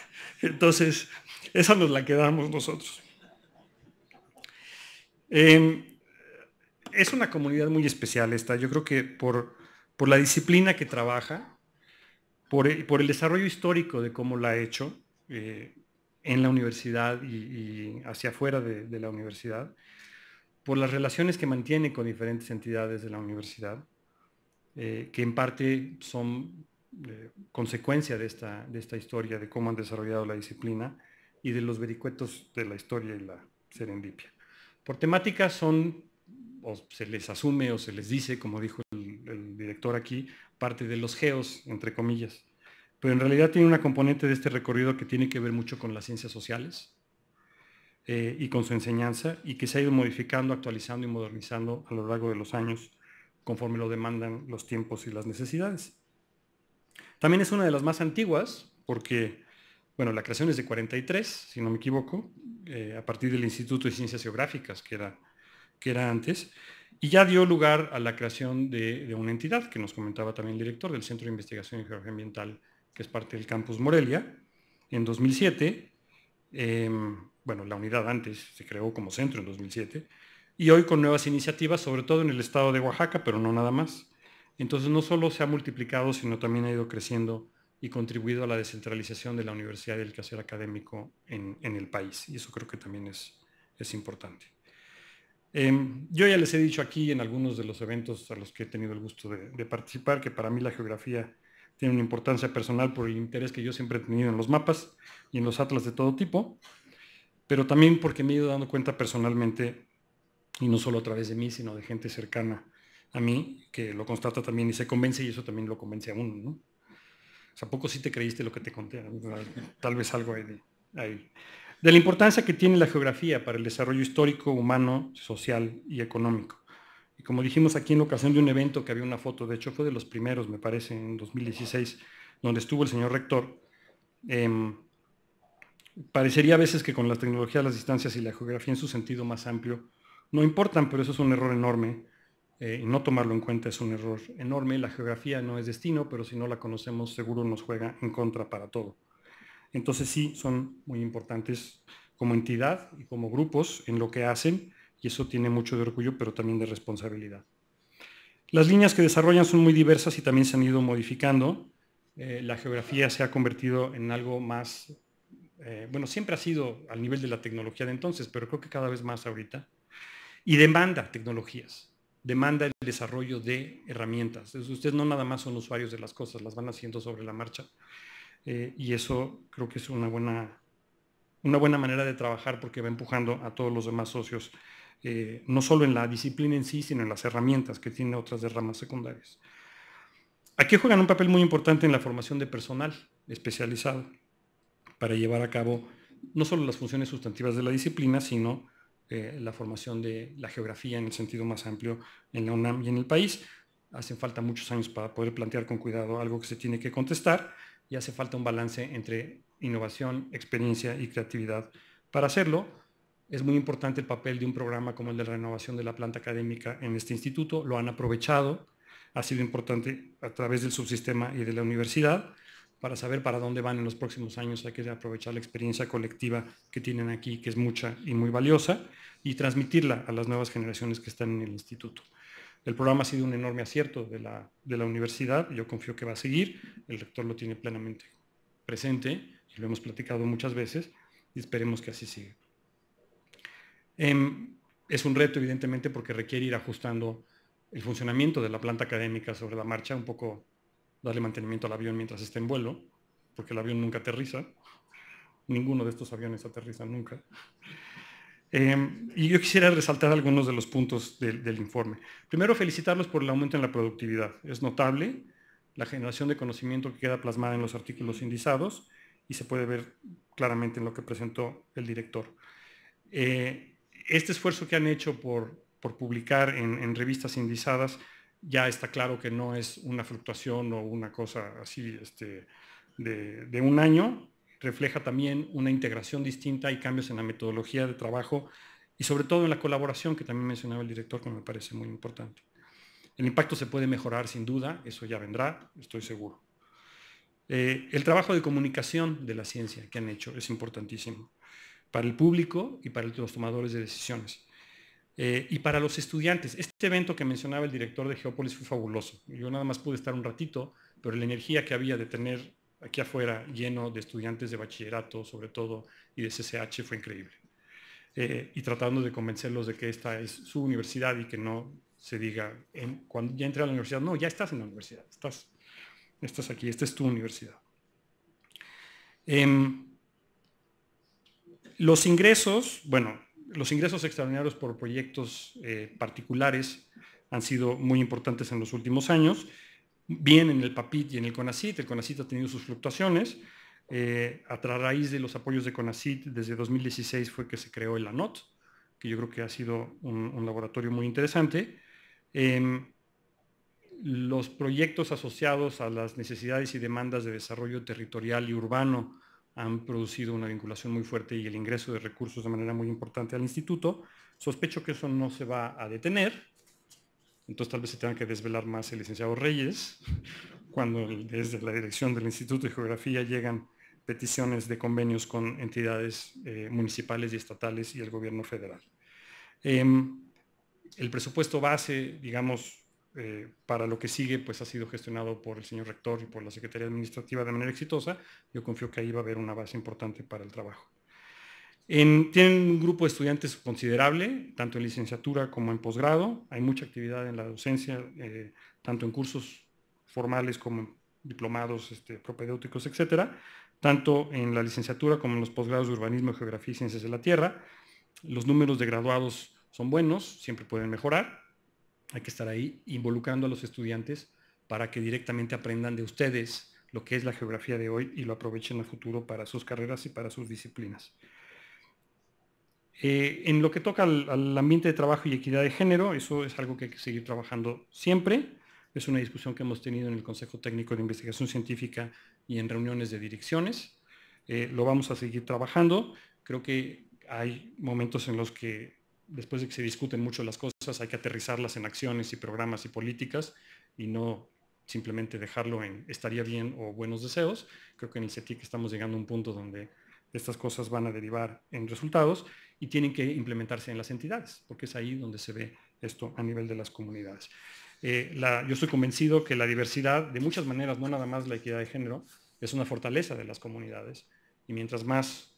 Entonces, esa nos la quedamos nosotros. Em, es una comunidad muy especial esta. Yo creo que por, por la disciplina que trabaja, por, e, por el desarrollo histórico de cómo la ha hecho, eh, en la universidad y, hacia afuera de, la universidad, por las relaciones que mantiene con diferentes entidades de la universidad, eh, que en parte son eh, consecuencia de esta, de esta historia, de cómo han desarrollado la disciplina y de los vericuetos de la historia y la serendipia. Por temática son, o se les asume o se les dice, como dijo el director aquí, parte de los geos, entre comillas, pero en realidad tiene una componente de este recorrido que tiene que ver mucho con las ciencias sociales eh, y con su enseñanza y que se ha ido modificando, actualizando y modernizando a lo largo de los años conforme lo demandan los tiempos y las necesidades. También es una de las más antiguas porque, bueno, la creación es de 43, si no me equivoco, eh, a partir del Instituto de Ciencias Geográficas, que era, que era antes, y ya dio lugar a la creación de, una entidad que nos comentaba también el director del Centro de Investigación y Geografía Ambiental que es parte del campus Morelia, en 2007. Em, bueno, la unidad antes se creó como centro en 2007. Y hoy con nuevas iniciativas, sobre todo en el estado de Oaxaca, pero no nada más. Entonces no solo se ha multiplicado, sino también ha ido creciendo y contribuido a la descentralización de la universidad y el quehacer académico en, el país. Y eso creo que también es, es importante. Em, yo ya les he dicho aquí en algunos de los eventos a los que he tenido el gusto de participar que para mí la geografía tiene una importancia personal por el interés que yo siempre he tenido en los mapas y en los atlas de todo tipo, pero también porque me he ido dando cuenta personalmente, y no solo a través de mí, sino de gente cercana a mí, que lo constata también y se convence, y eso también lo convence a uno, ¿no? O poco sí te creíste lo que te conté, tal vez algo hay de, ahí. De la importancia que tiene la geografía para el desarrollo histórico, humano, social y económico. Y como dijimos aquí en ocasión de un evento que había una foto, de hecho fue de los primeros, me parece, en 2016, donde estuvo el señor rector, em, parecería a veces que con la tecnología las distancias y la geografía en su sentido más amplio no importan, pero eso es un error enorme. Eh, no tomarlo en cuenta es un error enorme. La geografía no es destino, pero si no la conocemos seguro nos juega en contra para todo. Entonces sí, son muy importantes como entidad y como grupos en lo que hacen y eso tiene mucho de orgullo, pero también de responsabilidad. Las líneas que desarrollan son muy diversas y también se han ido modificando. Eh, la geografía se ha convertido en algo más, eh, bueno, siempre ha sido al nivel de la tecnología de entonces, pero creo que cada vez más ahorita. Y demanda tecnologías, demanda el desarrollo de herramientas. ustedes no nada más son usuarios de las cosas, las van haciendo sobre la marcha. Eh, y eso creo que es una buena, una buena manera de trabajar porque va empujando a todos los demás socios eh, no solo en la disciplina en sí, sino en las herramientas que tiene otras derramas secundarias. Aquí juegan un papel muy importante en la formación de personal especializado para llevar a cabo no solo las funciones sustantivas de la disciplina, sino eh, la formación de la geografía en el sentido más amplio en la UNAM y en el país. Hacen falta muchos años para poder plantear con cuidado algo que se tiene que contestar y hace falta un balance entre innovación, experiencia y creatividad para hacerlo es muy importante el papel de un programa como el de la renovación de la planta académica en este instituto. Lo han aprovechado. Ha sido importante a través del subsistema y de la universidad para saber para dónde van en los próximos años. Hay que aprovechar la experiencia colectiva que tienen aquí, que es mucha y muy valiosa, y transmitirla a las nuevas generaciones que están en el instituto. El programa ha sido un enorme acierto de la, universidad, yo confío que va a seguir, el rector lo tiene plenamente presente y lo hemos platicado muchas veces y esperemos que así siga. Em, es un reto, evidentemente, porque requiere ir ajustando el funcionamiento de la planta académica sobre la marcha, un poco darle mantenimiento al avión mientras está en vuelo, porque el avión nunca aterriza. Ninguno de estos aviones aterriza nunca. Em, y yo quisiera resaltar algunos de los puntos del informe. Primero, felicitarlos por el aumento en la productividad. Es notable la generación de conocimiento que queda plasmada en los artículos indizados y se puede ver claramente en lo que presentó el director. Eh, este esfuerzo que han hecho por, publicar en, revistas indizadas ya está claro que no es una fluctuación o una cosa así este, de, un año, refleja también una integración distinta y cambios en la metodología de trabajo y sobre todo en la colaboración que también mencionaba el director, que me parece muy importante. El impacto se puede mejorar sin duda, eso ya vendrá, estoy seguro. Eh, el trabajo de comunicación de la ciencia que han hecho es importantísimo para el público y para los tomadores de decisiones. Eh, y para los estudiantes, este evento que mencionaba el director de Geópolis fue fabuloso. Yo nada más pude estar un ratito, pero la energía que había de tener aquí afuera lleno de estudiantes de bachillerato, sobre todo, y de CCH fue increíble. Eh, y tratando de convencerlos de que esta es su universidad y que no se diga, cuando ya entré a la universidad, no, ya estás en la universidad, estás, estás aquí, esta es tu universidad. Em, los ingresos, bueno, los ingresos extraordinarios por proyectos eh, particulares han sido muy importantes en los últimos años, bien en el PAPIT y en el CONACIT. El CONACIT ha tenido sus fluctuaciones. Eh, a través de los apoyos de CONACIT, desde 2016 fue que se creó el ANOT, que yo creo que ha sido un, laboratorio muy interesante. Em, los proyectos asociados a las necesidades y demandas de desarrollo territorial y urbano han producido una vinculación muy fuerte y el ingreso de recursos de manera muy importante al instituto. Sospecho que eso no se va a detener, entonces tal vez se tenga que desvelar más el licenciado Reyes, cuando desde la dirección del Instituto de Geografía llegan peticiones de convenios con entidades eh, municipales y estatales y el gobierno federal. Em, el presupuesto base, digamos, eh, para lo que sigue, pues ha sido gestionado por el señor rector y por la Secretaría Administrativa de manera exitosa. Yo confío que ahí va a haber una base importante para el trabajo. tienen un grupo de estudiantes considerable, tanto en licenciatura como en posgrado. Hay mucha actividad en la docencia, eh, tanto en cursos formales como en diplomados este, propedéuticos, etcétera, tanto en la licenciatura como en los posgrados de urbanismo, geografía y ciencias de la tierra. Los números de graduados son buenos, siempre pueden mejorar, hay que estar ahí involucrando a los estudiantes para que directamente aprendan de ustedes lo que es la geografía de hoy y lo aprovechen al futuro para sus carreras y para sus disciplinas. Eh, en lo que toca al, ambiente de trabajo y equidad de género, eso es algo que hay que seguir trabajando siempre. Es una discusión que hemos tenido en el Consejo Técnico de Investigación Científica y en reuniones de direcciones. Eh, lo vamos a seguir trabajando. Creo que hay momentos en los que después de que se discuten mucho las cosas, hay que aterrizarlas en acciones y programas y políticas y no simplemente dejarlo en estaría bien o buenos deseos. Creo que en el CETIC estamos llegando a un punto donde estas cosas van a derivar en resultados y tienen que implementarse en las entidades, porque es ahí donde se ve esto a nivel de las comunidades. Eh, yo estoy convencido que la diversidad, de muchas maneras, no nada más la equidad de género, es una fortaleza de las comunidades. Y mientras más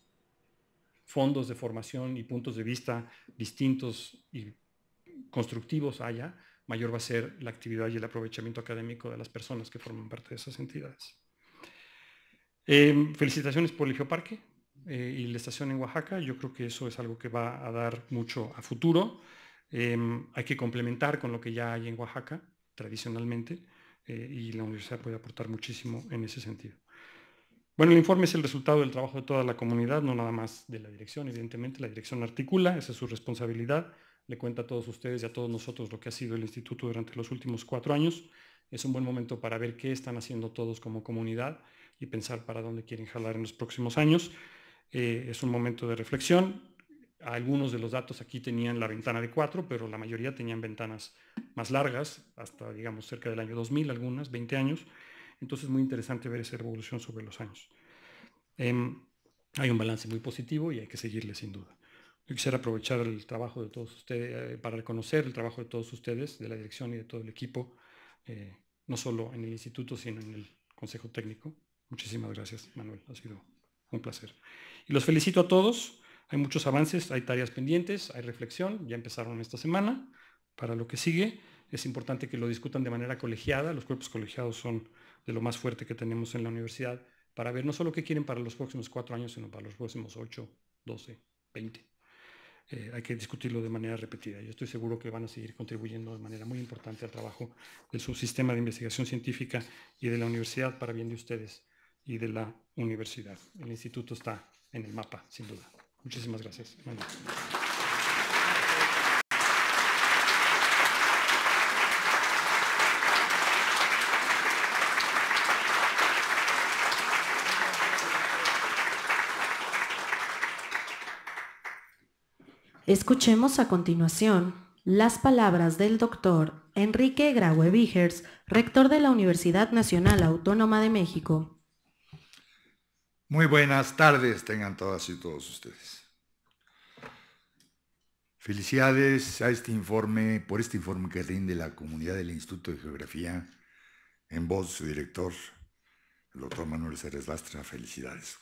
fondos de formación y puntos de vista distintos y constructivos haya, mayor va a ser la actividad y el aprovechamiento académico de las personas que forman parte de esas entidades. Em, felicitaciones por el Geoparque eh, y la estación en Oaxaca. Yo creo que eso es algo que va a dar mucho a futuro. Em, hay que complementar con lo que ya hay en Oaxaca tradicionalmente eh, y la universidad puede aportar muchísimo en ese sentido. Bueno, el informe es el resultado del trabajo de toda la comunidad, no nada más de la dirección, evidentemente. La dirección articula, esa es su responsabilidad. Le cuenta a todos ustedes y a todos nosotros lo que ha sido el instituto durante los últimos cuatro años. Es un buen momento para ver qué están haciendo todos como comunidad y pensar para dónde quieren jalar en los próximos años. Eh, es un momento de reflexión. Algunos de los datos aquí tenían la ventana de cuatro, pero la mayoría tenían ventanas más largas, hasta digamos cerca del año 2000, algunas, 20 años. Entonces es muy interesante ver esa revolución sobre los años. Em, hay un balance muy positivo y hay que seguirle sin duda. Yo quisiera aprovechar el trabajo de todos ustedes, eh, para reconocer el trabajo de todos ustedes, de la dirección y de todo el equipo, eh, no solo en el instituto, sino en el Consejo Técnico. Muchísimas gracias, Manuel. Ha sido un placer. Y los felicito a todos. Hay muchos avances, hay tareas pendientes, hay reflexión. Ya empezaron esta semana. Para lo que sigue, es importante que lo discutan de manera colegiada. Los cuerpos colegiados son de lo más fuerte que tenemos en la universidad, para ver no solo qué quieren para los próximos cuatro años, sino para los próximos ocho, doce, veinte. Eh, hay que discutirlo de manera repetida. Yo estoy seguro que van a seguir contribuyendo de manera muy importante al trabajo del subsistema de investigación científica y de la universidad para bien de ustedes y de la universidad. El instituto está en el mapa, sin duda. Muchísimas gracias. Escuchemos a continuación las palabras del doctor Enrique Graue rector de la Universidad Nacional Autónoma de México. Muy buenas tardes tengan todas y todos ustedes. Felicidades a este informe, por este informe que rinde la comunidad del Instituto de Geografía en voz de su director, el doctor Manuel Ceres Lastra. Felicidades.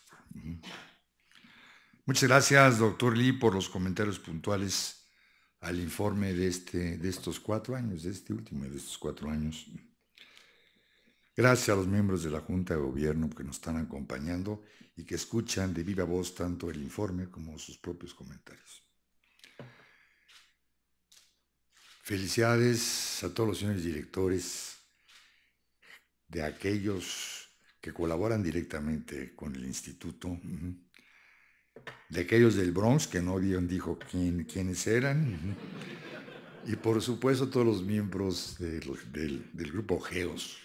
Muchas gracias, doctor Lee, por los comentarios puntuales al informe de, este, de estos cuatro años, de este último de estos cuatro años. Gracias a los miembros de la Junta de Gobierno que nos están acompañando y que escuchan de viva voz tanto el informe como sus propios comentarios. Felicidades a todos los señores directores de aquellos que colaboran directamente con el instituto de aquellos del Bronx, que no dijo quién, quiénes eran, y por supuesto todos los miembros del, grupo GEOS,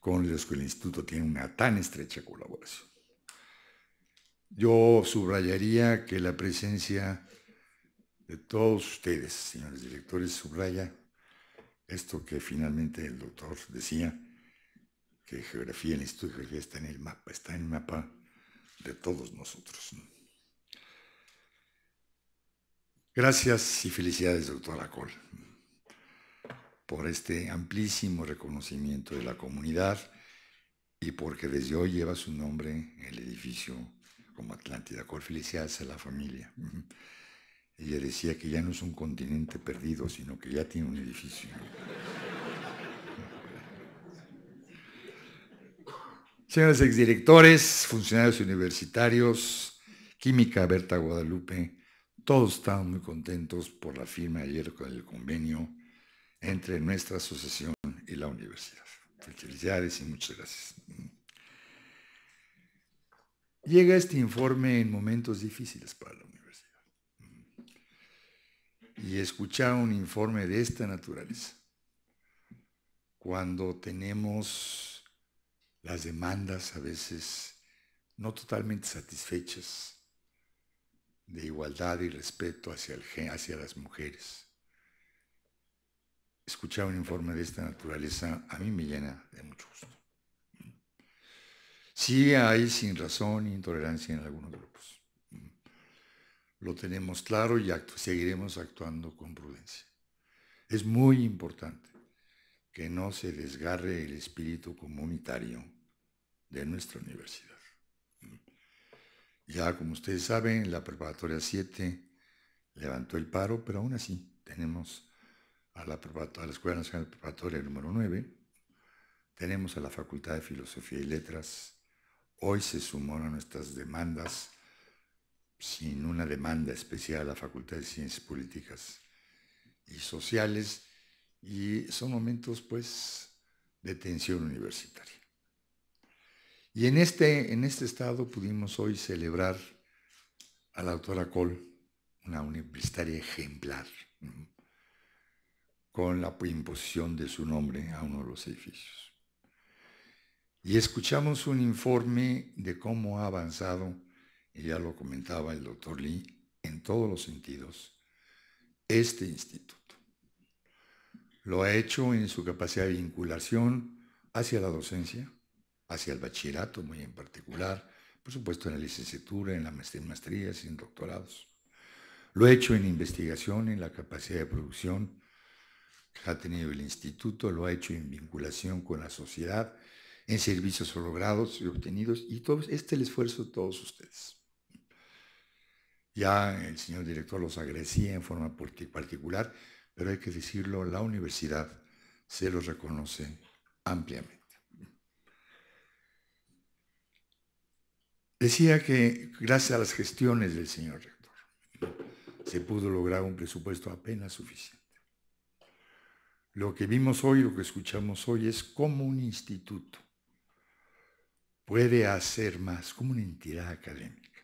con los que el instituto tiene una tan estrecha colaboración. Yo subrayaría que la presencia de todos ustedes, señores directores, subraya esto que finalmente el doctor decía, que geografía, el Instituto de Geografía está en el mapa, está en el mapa de todos nosotros. Gracias y felicidades, doctora Col, por este amplísimo reconocimiento de la comunidad y porque desde hoy lleva su nombre el edificio como Atlántida Col. Felicidades a la familia. Ella decía que ya no es un continente perdido, sino que ya tiene un edificio. Señores exdirectores, funcionarios universitarios, Química Berta Guadalupe, todos estamos muy contentos por la firma ayer con el convenio entre nuestra asociación y la universidad. Felicidades y muchas gracias. Llega este informe en momentos difíciles para la universidad. Y escuchar un informe de esta naturaleza, cuando tenemos las demandas a veces no totalmente satisfechas de igualdad y respeto hacia, las mujeres. Escuchar un informe de esta naturaleza a mí me llena de mucho gusto. Sí hay sin razón intolerancia en algunos grupos. Lo tenemos claro y seguiremos actuando con prudencia. Es muy importante que no se desgarre el espíritu comunitario de nuestra universidad. Ya como ustedes saben, la preparatoria 7 levantó el paro, pero aún así tenemos a la, a la Escuela Nacional Preparatoria número 9, tenemos a la Facultad de Filosofía y Letras, hoy se sumó a nuestras demandas, sin una demanda especial a la Facultad de Ciencias Políticas y Sociales, y son momentos, pues, de tensión universitaria. Y en este, en este estado pudimos hoy celebrar a la doctora Cole, una universitaria ejemplar, con la imposición de su nombre a uno de los edificios. Y escuchamos un informe de cómo ha avanzado, y ya lo comentaba el doctor Lee, en todos los sentidos, este instituto lo ha hecho en su capacidad de vinculación hacia la docencia, hacia el bachillerato muy en particular, por supuesto en la licenciatura, en la maestría, en doctorados. Lo ha hecho en investigación, en la capacidad de producción que ha tenido el instituto, lo ha hecho en vinculación con la sociedad, en servicios logrados y obtenidos, y todo, este es el esfuerzo de todos ustedes. Ya el señor director los agradecía en forma particular pero hay que decirlo, la universidad se lo reconoce ampliamente. Decía que gracias a las gestiones del señor rector se pudo lograr un presupuesto apenas suficiente. Lo que vimos hoy, lo que escuchamos hoy es cómo un instituto puede hacer más, como una entidad académica,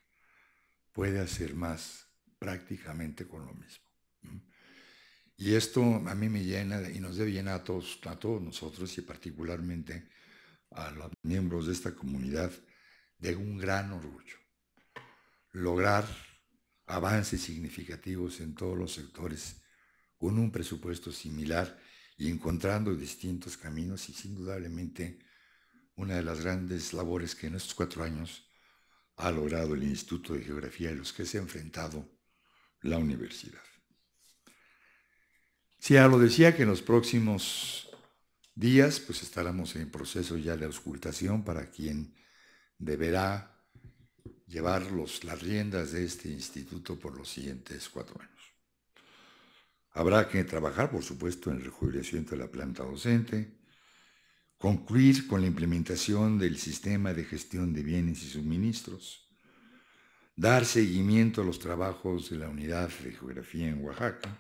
puede hacer más prácticamente con lo mismo. Y esto a mí me llena y nos debe llenar a todos, a todos nosotros y particularmente a los miembros de esta comunidad de un gran orgullo. Lograr avances significativos en todos los sectores con un presupuesto similar y encontrando distintos caminos y sin indudablemente una de las grandes labores que en estos cuatro años ha logrado el Instituto de Geografía y los que se ha enfrentado la universidad lo decía que en los próximos días pues estaremos en proceso ya de auscultación para quien deberá llevar las riendas de este instituto por los siguientes cuatro años. Habrá que trabajar, por supuesto, en el rejuvenecimiento de la planta docente, concluir con la implementación del sistema de gestión de bienes y suministros, dar seguimiento a los trabajos de la unidad de geografía en Oaxaca,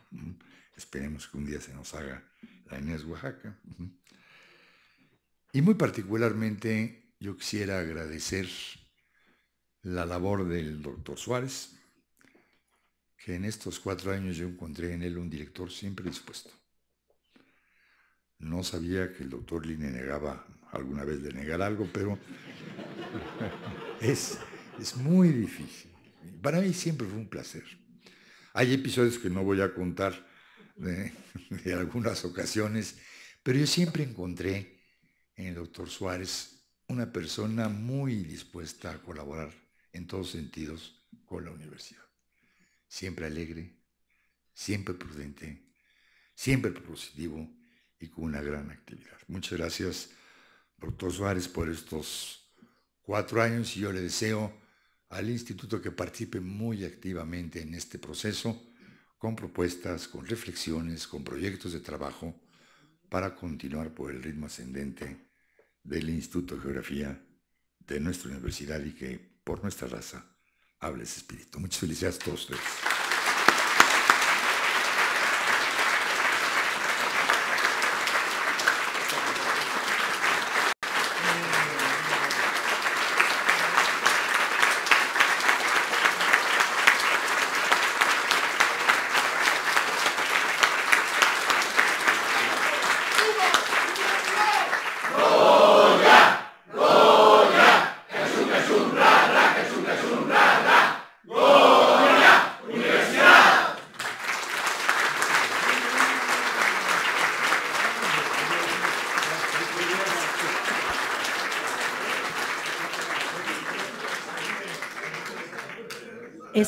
Esperemos que un día se nos haga la Inés Oaxaca. Y muy particularmente yo quisiera agradecer la labor del doctor Suárez, que en estos cuatro años yo encontré en él un director siempre dispuesto. No sabía que el doctor Line negaba, alguna vez de negar algo, pero es, es muy difícil. Para mí siempre fue un placer. Hay episodios que no voy a contar de, algunas ocasiones, pero yo siempre encontré en el doctor Suárez una persona muy dispuesta a colaborar en todos sentidos con la universidad. Siempre alegre, siempre prudente, siempre positivo y con una gran actividad. Muchas gracias, doctor Suárez, por estos cuatro años y yo le deseo al instituto que participe muy activamente en este proceso con propuestas, con reflexiones, con proyectos de trabajo para continuar por el ritmo ascendente del Instituto de Geografía de nuestra universidad y que por nuestra raza hable ese espíritu. Muchas felicidades a todos ustedes.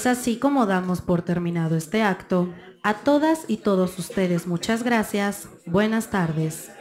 es pues así como damos por terminado este acto. A todas y todos ustedes muchas gracias. Buenas tardes.